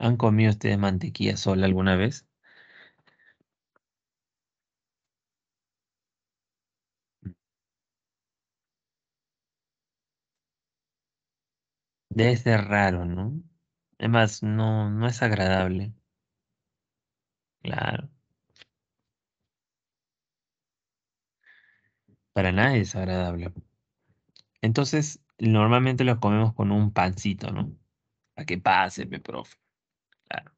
¿Han comido ustedes mantequilla sola alguna vez? Debe ser raro, ¿no? Además, no, no es agradable. Claro. Para nadie es agradable. Entonces, normalmente lo comemos con un pancito, ¿no? A que pase, mi profe. Claro.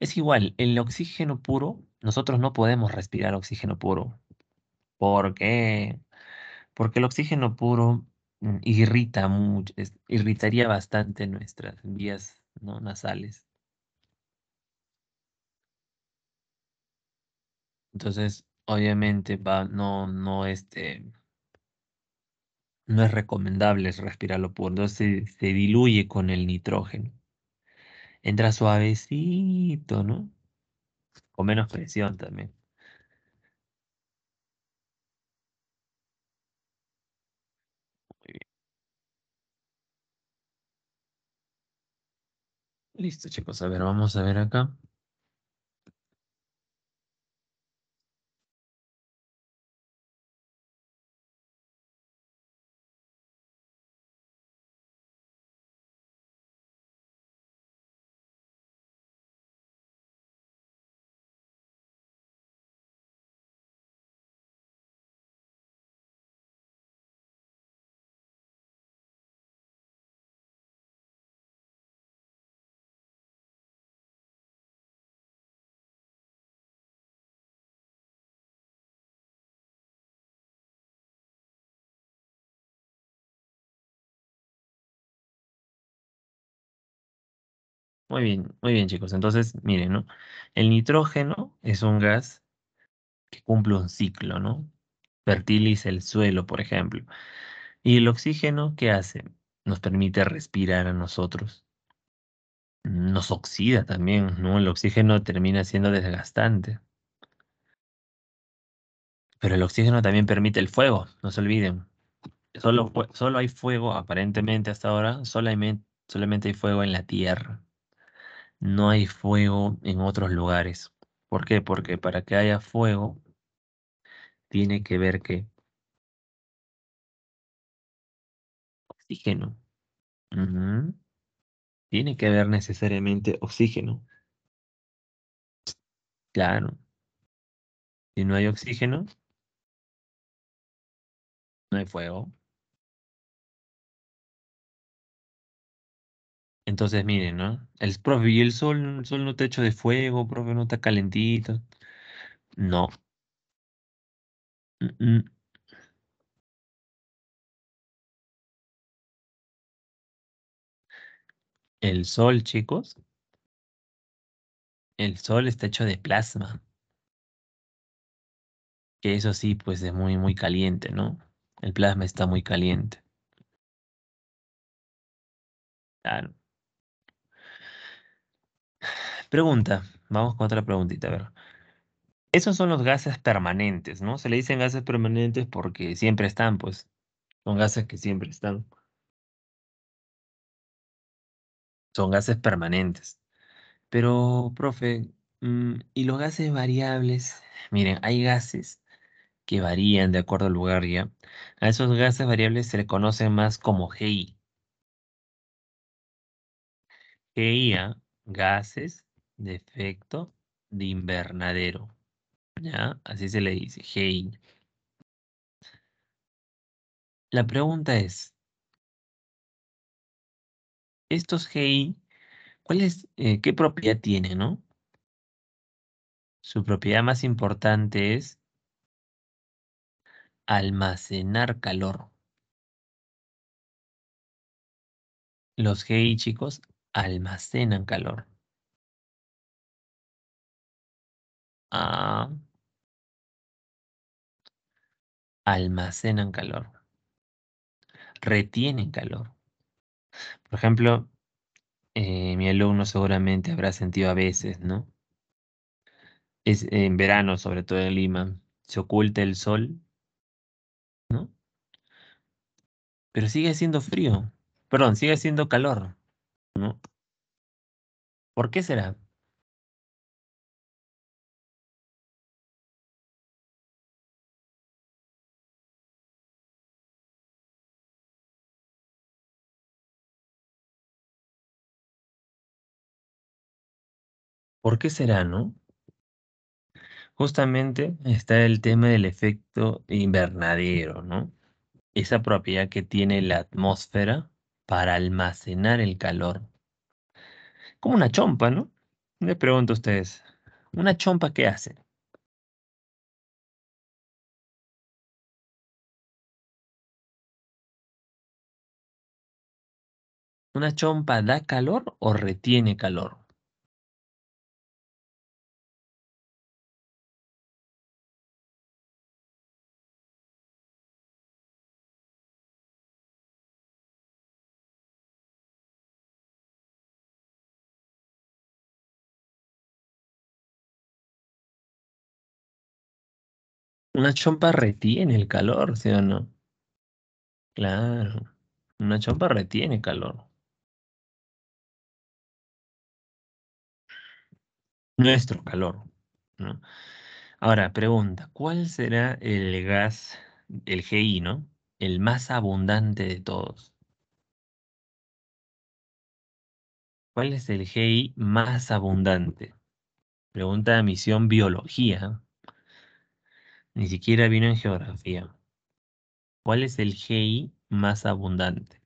Es igual, el oxígeno puro, nosotros no podemos respirar oxígeno puro. ¿Por qué? Porque el oxígeno puro mm, irrita mucho, irritaría bastante nuestras vías nasales. Entonces, obviamente va, no, no, este, no es recomendable respirarlo puro, entonces se, se diluye con el nitrógeno. Entra suavecito, ¿no? Con menos presión también. Listo, chicos. A ver, vamos a ver acá. Muy bien, muy bien chicos. Entonces, miren, ¿no? El nitrógeno es un gas que cumple un ciclo, ¿no? Fertiliza el suelo, por ejemplo. Y el oxígeno, ¿qué hace? Nos permite respirar a nosotros. Nos oxida también, ¿no? El oxígeno termina siendo desgastante. Pero el oxígeno también permite el fuego, no se olviden. Solo, solo hay fuego, aparentemente hasta ahora, solamente hay fuego en la Tierra no hay fuego en otros lugares. ¿Por qué? Porque para que haya fuego, tiene que ver que oxígeno. Tiene que haber necesariamente oxígeno. Claro. Si no hay oxígeno, no hay fuego. Entonces, miren, ¿no? El profe, ¿y el sol? no está hecho de fuego, profe, no está calentito. No. Mm, mm. El sol, chicos. El sol está hecho de plasma. Que eso sí, pues es muy, muy caliente, ¿no? El plasma está muy caliente. Claro. Pregunta, vamos con otra preguntita, a ver. Esos son los gases permanentes, ¿no? Se le dicen gases permanentes porque siempre están, pues. Son gases que siempre están. Son gases permanentes. Pero, profe, mm, ¿y los gases variables? Miren, hay gases que varían de acuerdo al lugar ya. A esos gases variables se le conocen más como GI. GI, gases Defecto de invernadero. ¿Ya? Así se le dice, Hein. La pregunta es, estos Hein, ¿cuál es, eh, ¿qué propiedad tienen, no? Su propiedad más importante es almacenar calor. Los GI, chicos, almacenan calor. almacenan calor, retienen calor. Por ejemplo, eh, mi alumno seguramente habrá sentido a veces, ¿no? Es en verano, sobre todo en Lima, se oculta el sol, ¿no? Pero sigue siendo frío, perdón, sigue siendo calor, ¿no? ¿Por qué será? ¿Por qué será, no? Justamente está el tema del efecto invernadero, ¿no? Esa propiedad que tiene la atmósfera para almacenar el calor. Como una chompa, ¿no? Le pregunto a ustedes, ¿una chompa qué hace? ¿Una chompa da calor o retiene calor? Una chompa retiene el calor, ¿sí o no? Claro, una chompa retiene calor. Nuestro calor. Ahora, pregunta, ¿cuál será el gas, el GI, ¿no? El más abundante de todos. ¿Cuál es el GI más abundante? Pregunta de misión biología. Ni siquiera vino en geografía. ¿Cuál es el GI más abundante?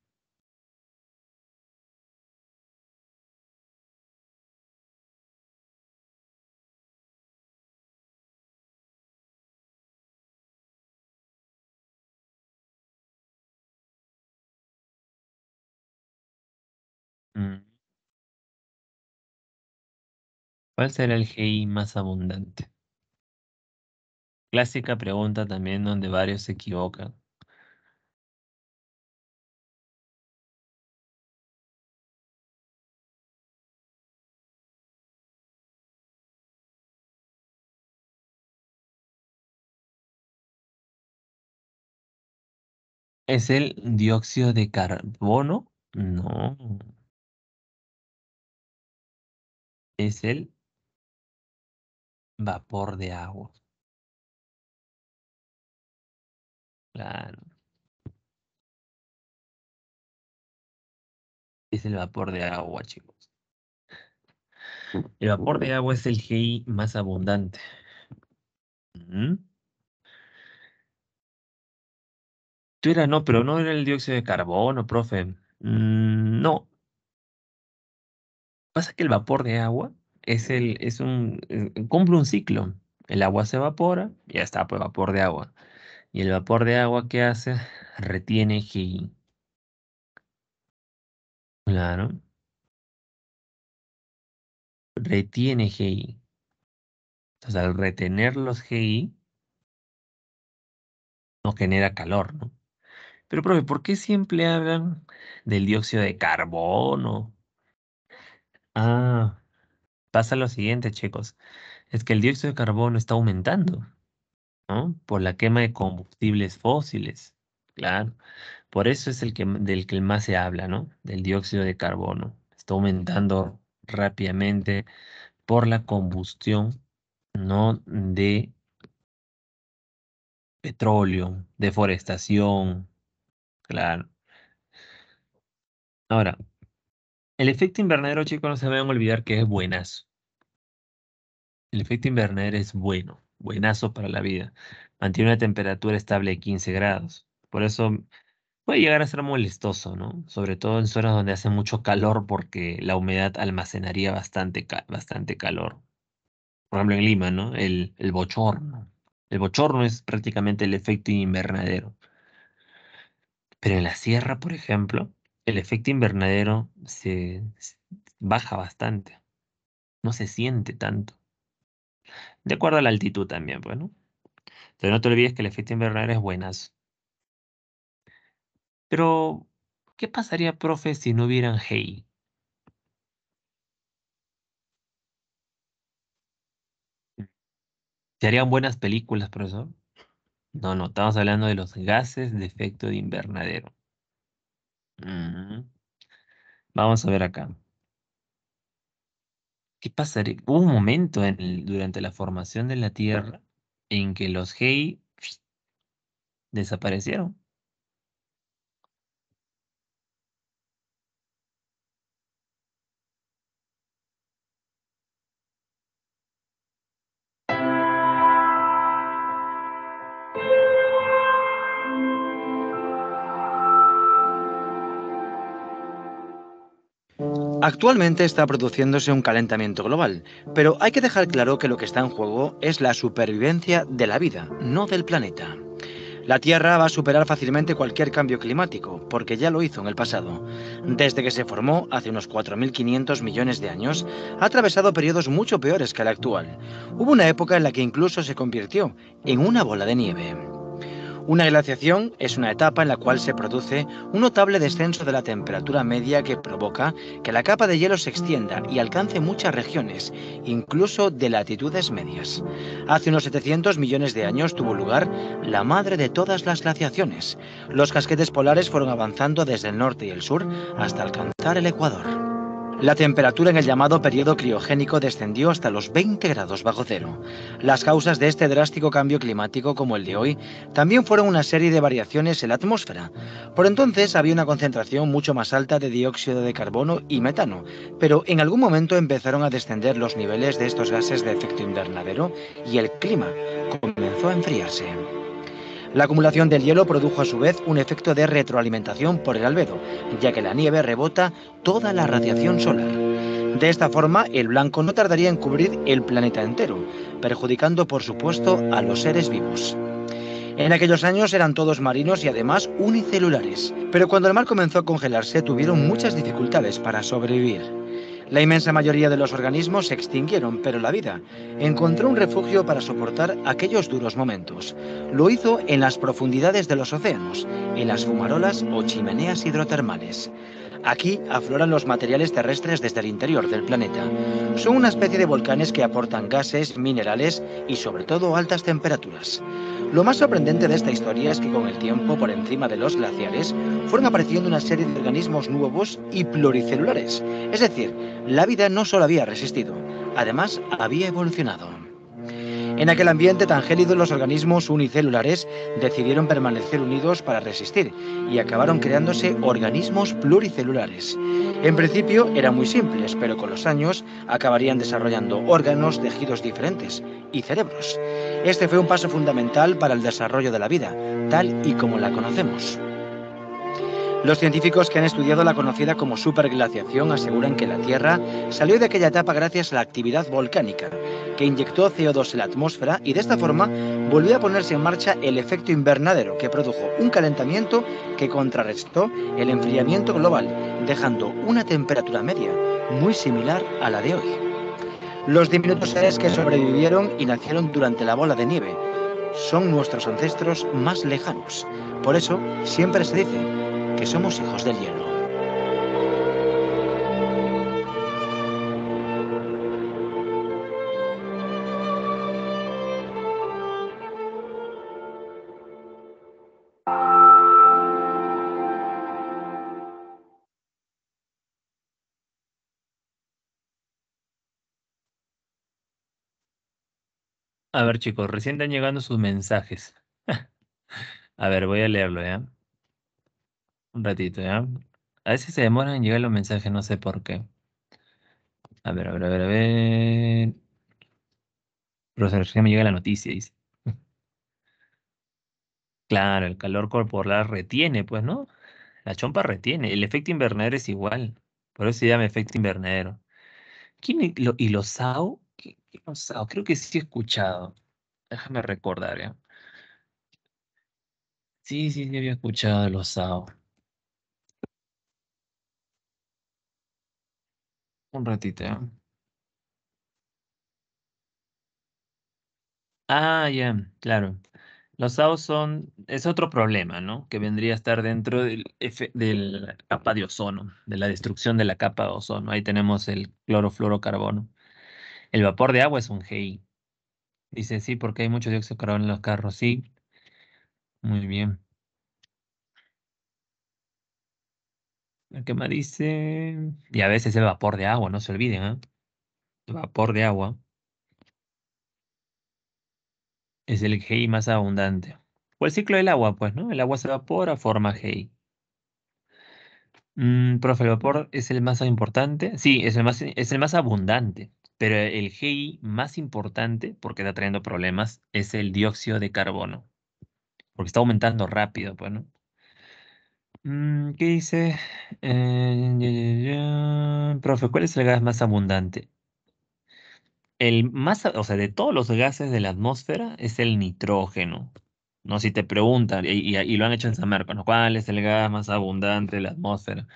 Mm. ¿Cuál será el GI más abundante? Clásica pregunta también donde varios se equivocan. ¿Es el dióxido de carbono? No. Es el vapor de agua. Claro. Es el vapor de agua, chicos. El vapor de agua es el GI más abundante. Tú eras, no, pero no era el dióxido de carbono, profe. Mm, no. Pasa que el vapor de agua es el, es un, eh, cumple un ciclo. El agua se evapora, y ya está, pues vapor de agua. Y el vapor de agua que hace retiene GI. Claro. Retiene GI. Entonces, al retener los GI, no genera calor, ¿no? Pero, profe, ¿por qué siempre hablan del dióxido de carbono? Ah, pasa lo siguiente, chicos. Es que el dióxido de carbono está aumentando. Por la quema de combustibles fósiles, claro. Por eso es el que, del que más se habla, ¿no? Del dióxido de carbono. Está aumentando rápidamente por la combustión, ¿no? De petróleo, deforestación, claro. Ahora, el efecto invernadero, chicos, no se vayan a olvidar que es buenas El efecto invernadero es bueno buenazo para la vida. Mantiene una temperatura estable de 15 grados. Por eso puede llegar a ser molestoso, ¿no? Sobre todo en zonas donde hace mucho calor porque la humedad almacenaría bastante, bastante calor. Por ejemplo, en Lima, ¿no? El, bochorno. El bochorno es prácticamente el efecto invernadero. Pero en la sierra, por ejemplo, el efecto invernadero se baja bastante. No se siente tanto. De acuerdo a la altitud también, bueno. Pues, Pero no te olvides que el efecto invernadero es buenas. Pero, ¿qué pasaría, profe, si no hubieran hey? ¿Se harían buenas películas, profesor? No, no, estamos hablando de los gases de efecto de invernadero. Mm. Vamos a ver acá. ¿Qué pasaría? Hubo un momento durante la formación de la Tierra en que los Hei desaparecieron. Actualmente está produciéndose un calentamiento global, pero hay que dejar claro que lo que está en juego es la supervivencia de la vida, no del planeta. La Tierra va a superar fácilmente cualquier cambio climático, porque ya lo hizo en el pasado. Desde que se formó, hace unos 4.500 millones de años, ha atravesado periodos mucho peores que el actual. Hubo una época en la que incluso se convirtió en una bola de nieve. Una glaciación es una etapa en la cual se produce un notable descenso de la temperatura media que provoca que la capa de hielo se extienda y alcance muchas regiones, incluso de latitudes medias. Hace unos 700 millones de años tuvo lugar la madre de todas las glaciaciones. Los casquetes polares fueron avanzando desde el norte y el sur hasta alcanzar el Ecuador. La temperatura en el llamado periodo criogénico descendió hasta los 20 grados bajo cero. Las causas de este drástico cambio climático como el de hoy también fueron una serie de variaciones en la atmósfera. Por entonces había una concentración mucho más alta de dióxido de carbono y metano, pero en algún momento empezaron a descender los niveles de estos gases de efecto invernadero y el clima comenzó a enfriarse. La acumulación del hielo produjo a su vez un efecto de retroalimentación por el albedo, ya que la nieve rebota toda la radiación solar. De esta forma, el blanco no tardaría en cubrir el planeta entero, perjudicando por supuesto a los seres vivos. En aquellos años eran todos marinos y además unicelulares, pero cuando el mar comenzó a congelarse tuvieron muchas dificultades para sobrevivir. La inmensa mayoría de los organismos se extinguieron, pero la vida encontró un refugio para soportar aquellos duros momentos. Lo hizo en las profundidades de los océanos, en las fumarolas o chimeneas hidrotermales. Aquí afloran los materiales terrestres desde el interior del planeta. Son una especie de volcanes que aportan gases, minerales y sobre todo altas temperaturas. Lo más sorprendente de esta historia es que con el tiempo, por encima de los glaciares, fueron apareciendo una serie de organismos nuevos y pluricelulares. Es decir, la vida no solo había resistido, además había evolucionado. En aquel ambiente tan gélido, los organismos unicelulares decidieron permanecer unidos para resistir y acabaron creándose organismos pluricelulares. En principio eran muy simples, pero con los años acabarían desarrollando órganos, tejidos diferentes y cerebros. Este fue un paso fundamental para el desarrollo de la vida, tal y como la conocemos. Los científicos que han estudiado la conocida como superglaciación aseguran que la Tierra salió de aquella etapa gracias a la actividad volcánica, que inyectó CO2 en la atmósfera y de esta forma volvió a ponerse en marcha el efecto invernadero, que produjo un calentamiento que contrarrestó el enfriamiento global, dejando una temperatura media muy similar a la de hoy. Los diminutos seres que sobrevivieron y nacieron durante la bola de nieve son nuestros ancestros más lejanos. Por eso siempre se dice que somos hijos del hielo. A ver, chicos, recién están llegando sus mensajes. a ver, voy a leerlo, ¿eh? Un ratito, ¿ya? A veces se demoran en llegar los mensajes, no sé por qué. A ver, a ver, a ver, a ver. Pero ya me llega la noticia, dice. Claro, el calor corporal retiene, pues, ¿no? La chompa retiene. El efecto invernadero es igual. Por eso se llama efecto invernadero. ¿Quién y los SAO? ¿Qué, los Creo que sí he escuchado. Déjame recordar, ¿ya? Sí, sí, sí había escuchado los SAO. Un ratito, Ah, ya, claro. Los SAO son, es otro problema, ¿no? Que vendría a estar dentro del F, de capa de ozono, de la destrucción de la capa de ozono. Ahí tenemos el clorofluorocarbono. El vapor de agua es un GI. Dice, sí, porque hay mucho dióxido de carbono en los carros. Sí. Muy bien. ¿Qué que me dice. Y a veces el vapor de agua, no se olviden, ¿eh? El vapor de agua es el GI más abundante. O el ciclo del agua, pues, ¿no? El agua se evapora, forma GI. Mm, profe, ¿el vapor es el más importante? Sí, es el más, es el más abundante. Pero el GI más importante, porque está trayendo problemas, es el dióxido de carbono. Porque está aumentando rápido, pues, ¿no? Mm, ¿Qué dice? Eh, Profe, ¿cuál es el gas más abundante? El más, o sea, de todos los gases de la atmósfera es el nitrógeno. No, si te preguntan, y, lo han hecho en San Marcos, ¿cuál es el gas más abundante de la atmósfera?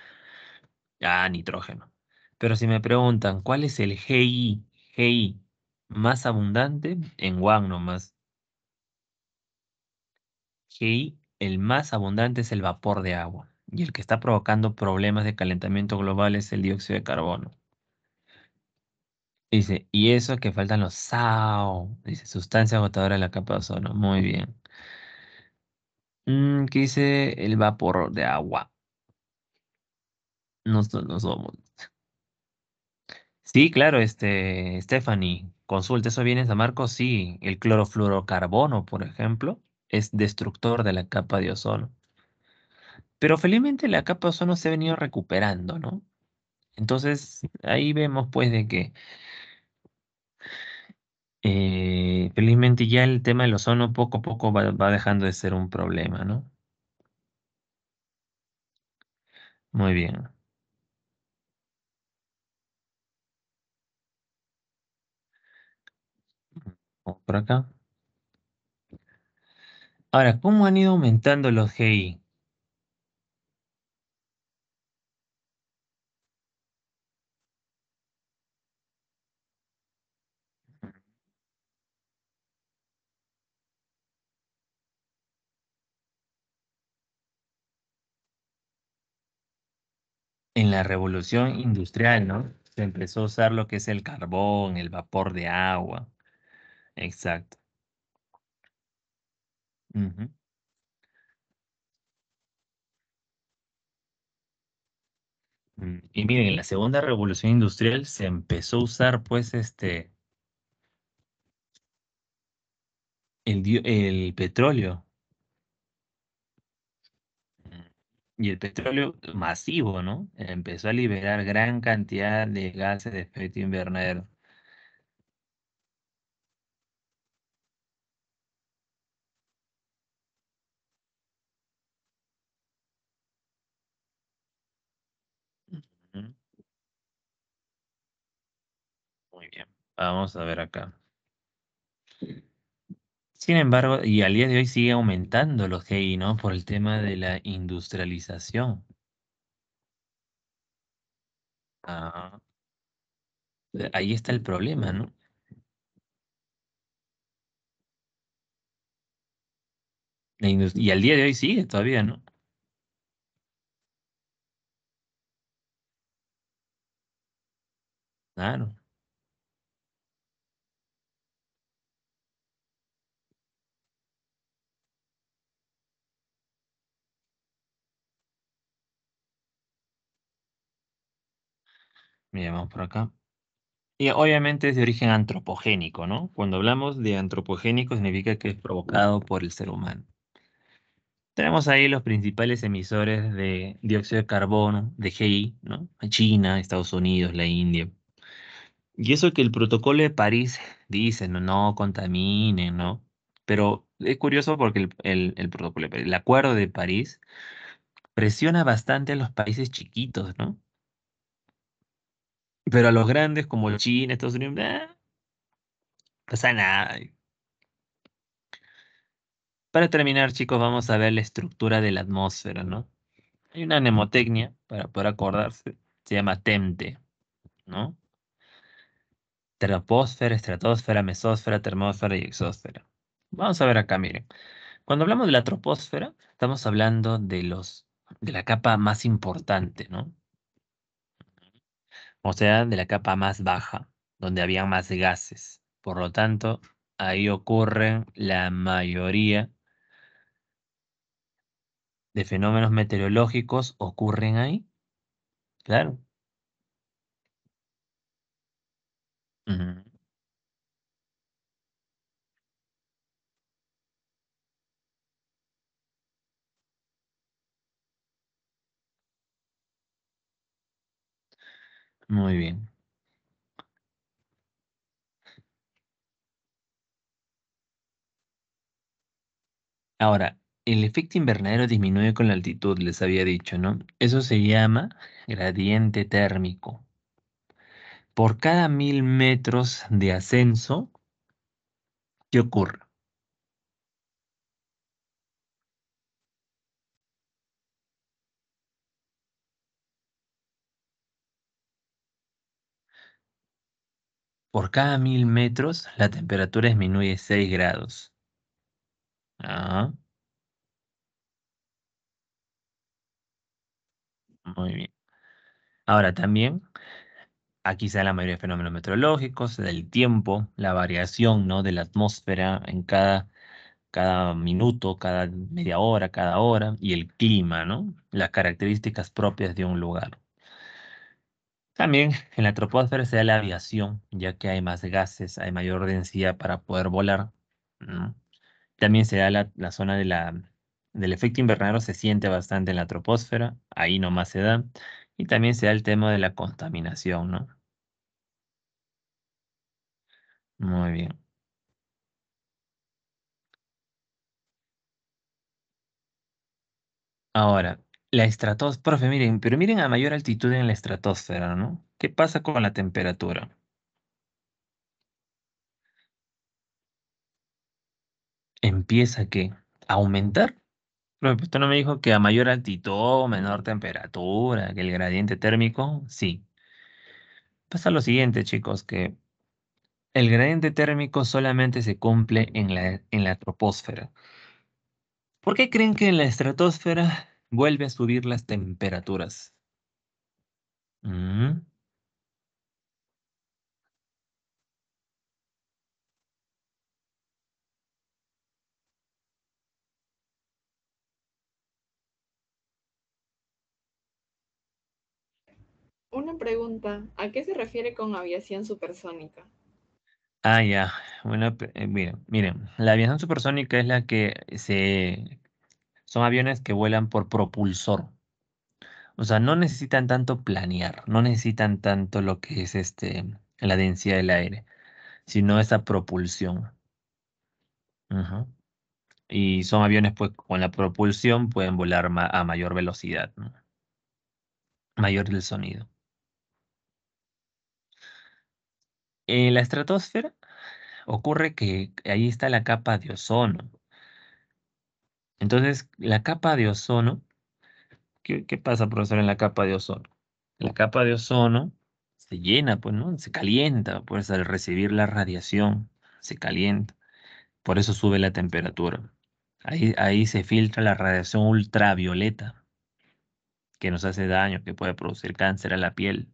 Ah, nitrógeno. Pero si me preguntan, ¿cuál es el GI, GI más abundante? En Wang nomás. GI el más abundante es el vapor de agua y el que está provocando problemas de calentamiento global es el dióxido de carbono. Dice, y eso que faltan los SAO, dice, sustancia agotadora de la capa de ozono. Muy bien. Mm, ¿Qué dice el vapor de agua? Nosotros no somos. Sí, claro, este, Stephanie, consulta, ¿eso viene San Marcos? Sí, el clorofluorocarbono, por ejemplo, es destructor de la capa de ozono. Pero felizmente la capa de ozono se ha venido recuperando, ¿no? Entonces ahí vemos pues de que eh, felizmente ya el tema del ozono poco a poco va dejando de ser un problema, ¿no? Muy bien. Por acá. Ahora, ¿cómo han ido aumentando los GI? En la revolución industrial, ¿no? Se empezó a usar lo que es el carbón, el vapor de agua. Exacto. Mm, y miren, en la segunda revolución industrial se empezó a usar pues este el, el petróleo mm, y el petróleo masivo, ¿no? Empezó a liberar gran cantidad de gases de efecto invernadero. Ah, vamos a ver acá. Sin embargo, y al día de hoy sigue aumentando los GI, ¿no? Por el tema de la industrialización. Ah, ahí está el problema, ¿no? Y al día de hoy sigue todavía, ¿no? Claro. Mira, por acá. Y obviamente es de origen antropogénico, ¿no? Cuando hablamos de antropogénico significa que es provocado por el ser humano. Tenemos ahí los principales emisores de dióxido de carbono, de GI, ¿no? China, Estados Unidos, la India. Y eso que el protocolo de París dice, no, no contaminen, ¿no? Pero es curioso porque el, protocolo el acuerdo de París presiona bastante a los países chiquitos, ¿no? Pero a los grandes como China, Estados Unidos, pasa nada. Para terminar, chicos, vamos a ver la estructura de la atmósfera, ¿no? Hay una mnemotecnia, para poder acordarse, se llama TEMTE, ¿no? Troposfera, estratosfera, mesósfera, termósfera y exósfera. Vamos a ver acá, miren. Cuando hablamos de la troposfera, estamos hablando de, los, de la capa más importante, ¿no? o sea, de la capa más baja, donde había más gases. Por lo tanto, ahí ocurren la mayoría de fenómenos meteorológicos ocurren ahí. Claro. Muy bien. Ahora, el efecto invernadero disminuye con la altitud, les había dicho, ¿no? Eso se llama gradiente térmico. Por cada mil metros de ascenso, ¿qué ocurre? Por cada mil metros, la temperatura disminuye 6 grados. Ah. Muy bien. Ahora también, aquí se da la mayoría de fenómenos meteorológicos, del tiempo, la variación ¿no? de la atmósfera en cada, cada minuto, cada media hora, cada hora, y el clima, ¿no? las características propias de un lugar. También en la troposfera se da la aviación, ya que hay más gases, hay mayor densidad para poder volar. También se da la, zona del efecto invernadero, se siente bastante en la troposfera, ahí nomás se da. Y también se da el tema de la contaminación, ¿no? Muy bien. Ahora, la estratosfera, profe, miren, pero miren a mayor altitud en la estratosfera, ¿no? ¿Qué pasa con la temperatura? Empieza qué? a aumentar. Pues, usted no me dijo que a mayor altitud, menor temperatura, que el gradiente térmico, sí. Pasa lo siguiente, chicos, que el gradiente térmico solamente se cumple en la, en la troposfera. ¿Por qué creen que en la estratosfera vuelve a subir las temperaturas. Mm. Una pregunta, ¿a qué se refiere con aviación supersónica? Ah, ya. Bueno, eh, miren, la aviación supersónica es la que se son aviones que vuelan por propulsor. O sea, no necesitan tanto planear, no necesitan tanto lo que es este, la densidad del aire, sino esa propulsión. Y son aviones, pues, con la propulsión pueden volar a mayor velocidad, mayor del sonido. En la estratosfera ocurre que ahí está la capa de ozono. Entonces, la capa de ozono, ¿qué, pasa, profesor, en la capa de ozono? La capa de ozono se llena, pues, ¿no? Se calienta, pues, al recibir la radiación, se calienta. Por eso sube la temperatura. Ahí, ahí se filtra la radiación ultravioleta, que nos hace daño, que puede producir cáncer a la piel.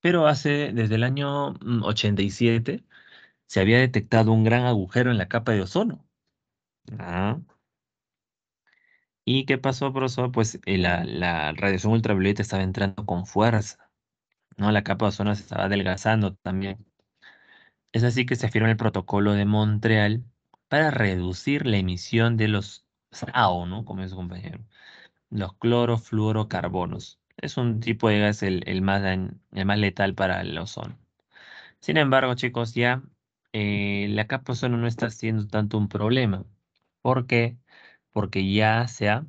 Pero hace, desde el año 87, mm, se había detectado un gran agujero en la capa de ozono. Ah. ¿Y qué pasó, profesor? Pues eh, la, radiación ultravioleta estaba entrando con fuerza, ¿no? La capa de ozono se estaba adelgazando también. Es así que se firma el protocolo de Montreal para reducir la emisión de los ¿no? Como es compañero, los clorofluorocarbonos. Es un tipo de gas el, más, el más letal para el ozono. Sin embargo, chicos, ya eh, la capa ozono no está siendo tanto un problema. ¿Por qué? Porque ya se ha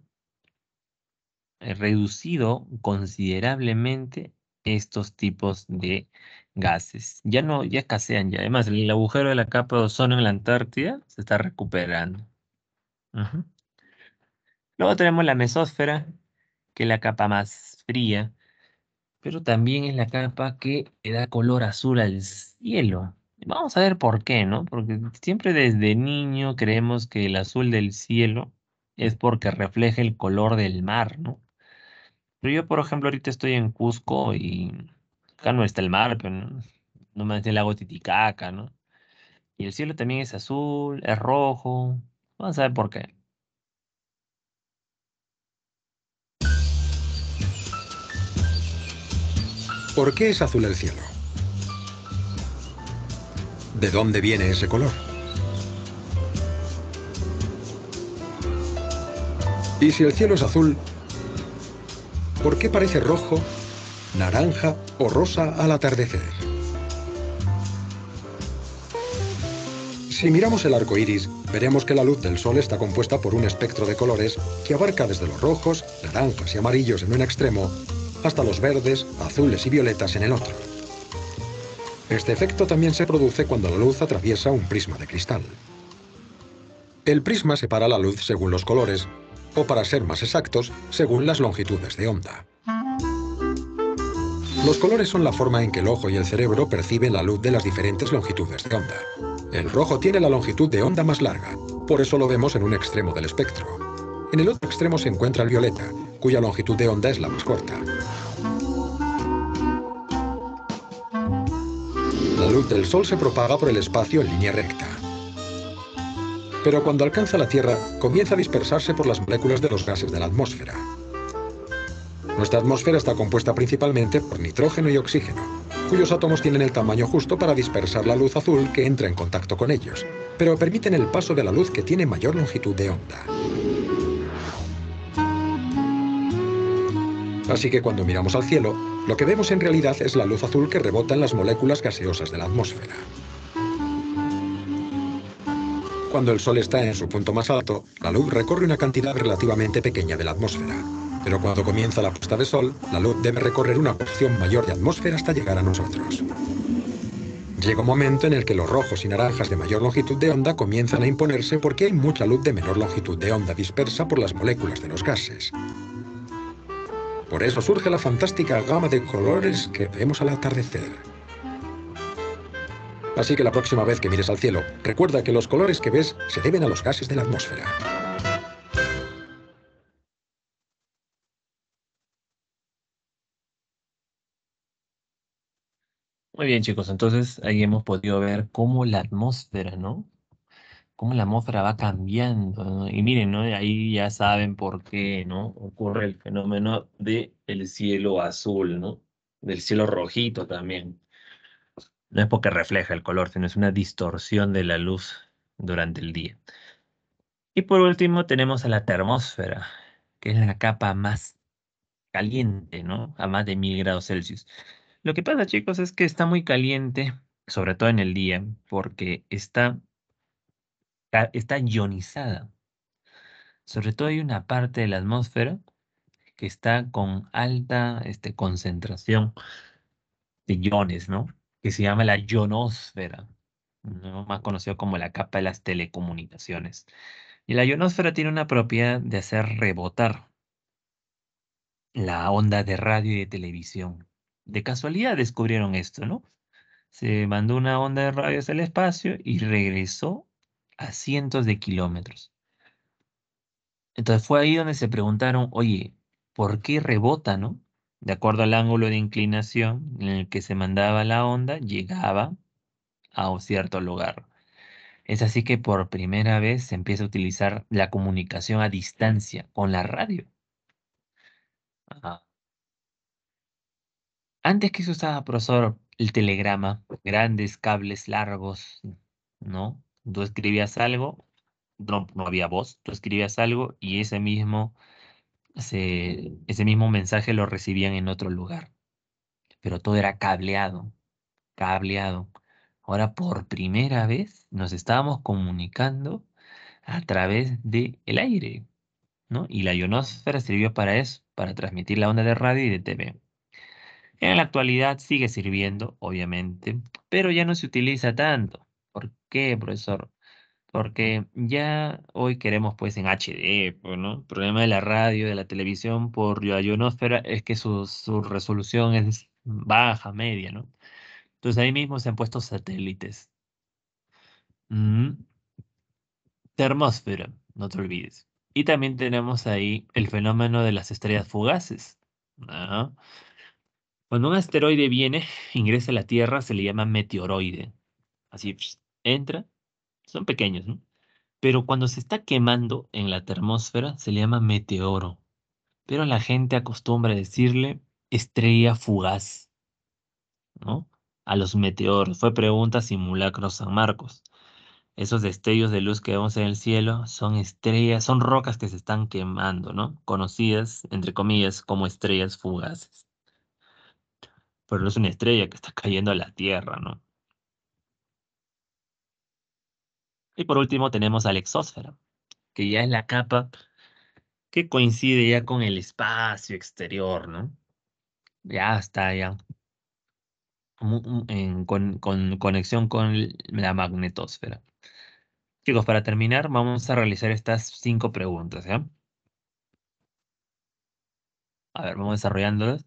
eh, reducido considerablemente estos tipos de gases. Ya no, ya escasean ya. Además, el agujero de la capa de ozono en la Antártida se está recuperando. Luego tenemos la mesósfera, que es la capa más fría, pero también es la capa que da color azul al cielo. Vamos a ver por qué, ¿no? Porque siempre desde niño creemos que el azul del cielo es porque refleja el color del mar, ¿no? Pero yo, por ejemplo, ahorita estoy en Cusco y acá no está el mar, pero no, me está el lago Titicaca, ¿no? Y el cielo también es azul, es rojo. Vamos a ver por qué. ¿Por qué es azul el cielo? ¿De dónde viene ese color? Y si el cielo es azul, ¿por qué parece rojo, naranja o rosa al atardecer? Si miramos el arco iris, veremos que la luz del sol está compuesta por un espectro de colores que abarca desde los rojos, naranjas y amarillos en un extremo, hasta los verdes, azules y violetas en el otro. Este efecto también se produce cuando la luz atraviesa un prisma de cristal. El prisma separa la luz según los colores, o para ser más exactos, según las longitudes de onda. Los colores son la forma en que el ojo y el cerebro perciben la luz de las diferentes longitudes de onda. El rojo tiene la longitud de onda más larga, por eso lo vemos en un extremo del espectro. En el otro extremo se encuentra el violeta, cuya longitud de onda es la más corta. La luz del Sol se propaga por el espacio en línea recta. Pero cuando alcanza la Tierra, comienza a dispersarse por las moléculas de los gases de la atmósfera. Nuestra atmósfera está compuesta principalmente por nitrógeno y oxígeno, cuyos átomos tienen el tamaño justo para dispersar la luz azul que entra en contacto con ellos, pero permiten el paso de la luz que tiene mayor longitud de onda. Así que cuando miramos al cielo, lo que vemos en realidad es la luz azul que rebota en las moléculas gaseosas de la atmósfera. Cuando el Sol está en su punto más alto, la luz recorre una cantidad relativamente pequeña de la atmósfera. Pero cuando comienza la puesta de Sol, la luz debe recorrer una porción mayor de atmósfera hasta llegar a nosotros. Llega un momento en el que los rojos y naranjas de mayor longitud de onda comienzan a imponerse porque hay mucha luz de menor longitud de onda dispersa por las moléculas de los gases. Por eso surge la fantástica gama de colores que vemos al atardecer. Así que la próxima vez que mires al cielo, recuerda que los colores que ves se deben a los gases de la atmósfera. Muy bien, chicos, entonces ahí hemos podido ver cómo la atmósfera, ¿no? cómo la atmósfera va cambiando. Y miren, ¿no? ahí ya saben por qué ¿no? ocurre el fenómeno del cielo azul, ¿no? del cielo rojito también. No es porque refleja el color, sino es una distorsión de la luz durante el día. Y por último tenemos a la termósfera, que es la capa más caliente, ¿no? A más de mil grados Celsius. Lo que pasa, chicos, es que está muy caliente, sobre todo en el día, porque está está, ionizada. Sobre todo hay una parte de la atmósfera que está con alta este, concentración de iones, ¿no? Que se llama la ionosfera, más conocido como la capa de las telecomunicaciones. Y la ionosfera tiene una propiedad de hacer rebotar la onda de radio y de televisión. De casualidad descubrieron esto, ¿no? Se mandó una onda de radio hacia el espacio y regresó a cientos de kilómetros. Entonces fue ahí donde se preguntaron, oye, ¿por qué rebota, no? De acuerdo al ángulo de inclinación en el que se mandaba la onda, llegaba a un cierto lugar. Es así que por primera vez se empieza a utilizar la comunicación a distancia con la radio. Antes que se usaba, profesor, el telegrama, grandes cables largos, ¿no? Tú escribías algo, no, no había voz, tú escribías algo y ese mismo, ese mismo mensaje lo recibían en otro lugar. Pero todo era cableado, cableado. Ahora por primera vez nos estábamos comunicando a través del el aire, ¿no? Y la ionosfera sirvió para eso, para transmitir la onda de radio y de TV. En la actualidad sigue sirviendo, obviamente, pero ya no se utiliza tanto qué, profesor? Porque ya hoy queremos pues en HD, pues, ¿no? El problema de la radio, de la televisión por la ionosfera es que su, resolución es baja, media, ¿no? Entonces ahí mismo se han puesto satélites. Mm. Termósfera, no te olvides. Y también tenemos ahí el fenómeno de las estrellas fugaces. Cuando un asteroide viene, ingresa a la Tierra, se le llama meteoroide. Así, es entra, son pequeños, ¿no? Pero cuando se está quemando en la termósfera se le llama meteoro. Pero la gente acostumbra decirle estrella fugaz, ¿no? A los meteoros. Fue pregunta simulacro San Marcos. Esos destellos de luz que vemos en el cielo son estrellas, son rocas que se están quemando, ¿no? Conocidas, entre comillas, como estrellas fugaces. Pero no es una estrella que está cayendo a la Tierra, ¿no? Y por último tenemos a la exósfera, que ya es la capa que coincide ya con el espacio exterior, ¿no? Ya está ya con, conexión con la magnetosfera. Chicos, para terminar, vamos a realizar estas cinco preguntas, ¿ya? A ver, vamos desarrollándolas.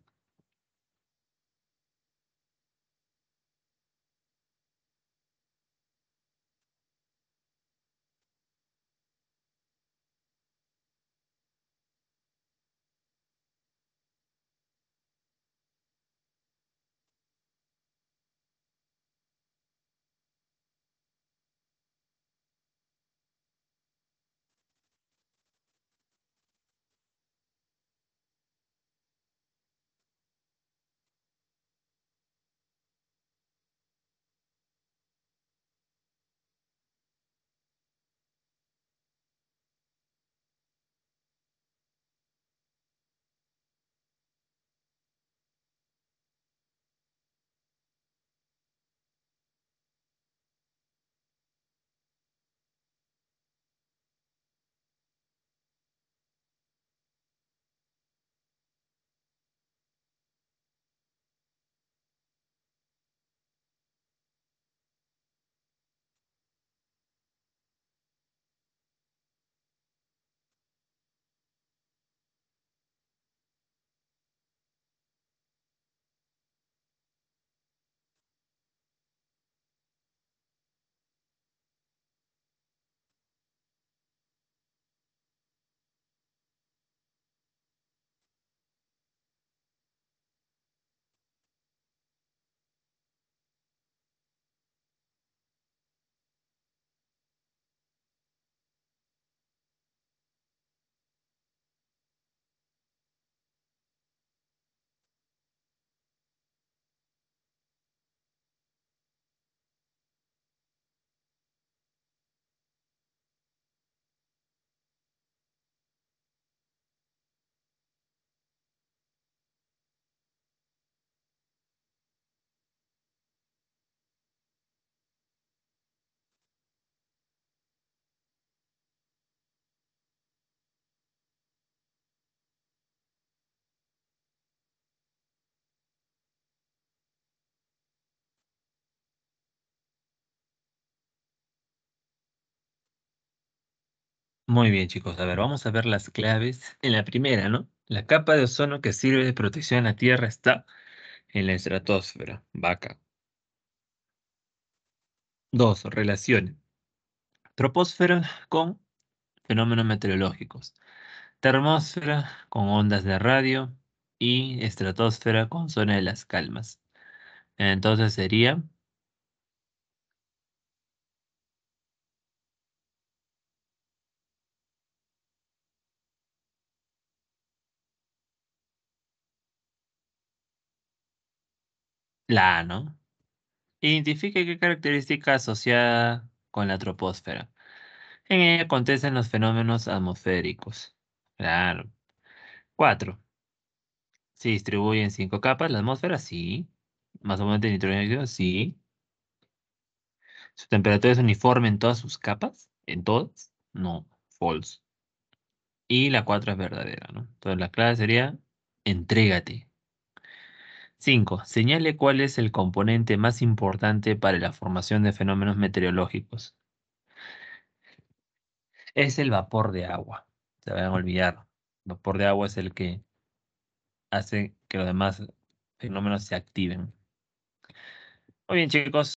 Muy bien, chicos. A ver, vamos a ver las claves. En la primera, ¿no? La capa de ozono que sirve de protección a la Tierra está en la estratosfera, vaca. Dos, relaciones. Troposfera con fenómenos meteorológicos. Termósfera con ondas de radio y estratosfera con zona de las calmas. Entonces sería La A, ¿no? Identifique qué característica asociada con la troposfera. En ella acontecen los fenómenos atmosféricos. Claro. Cuatro. ¿Se distribuye en cinco capas la atmósfera? Sí. ¿Más o menos de nitrógeno? Sí. ¿Su temperatura es uniforme en todas sus capas? ¿En todas? No. False. Y la cuatro es verdadera, ¿no? Entonces la clave sería, entrégate. 5. Señale cuál es el componente más importante para la formación de fenómenos meteorológicos. Es el vapor de agua. Se van a olvidar. El vapor de agua es el que hace que los demás fenómenos se activen. Muy bien, chicos.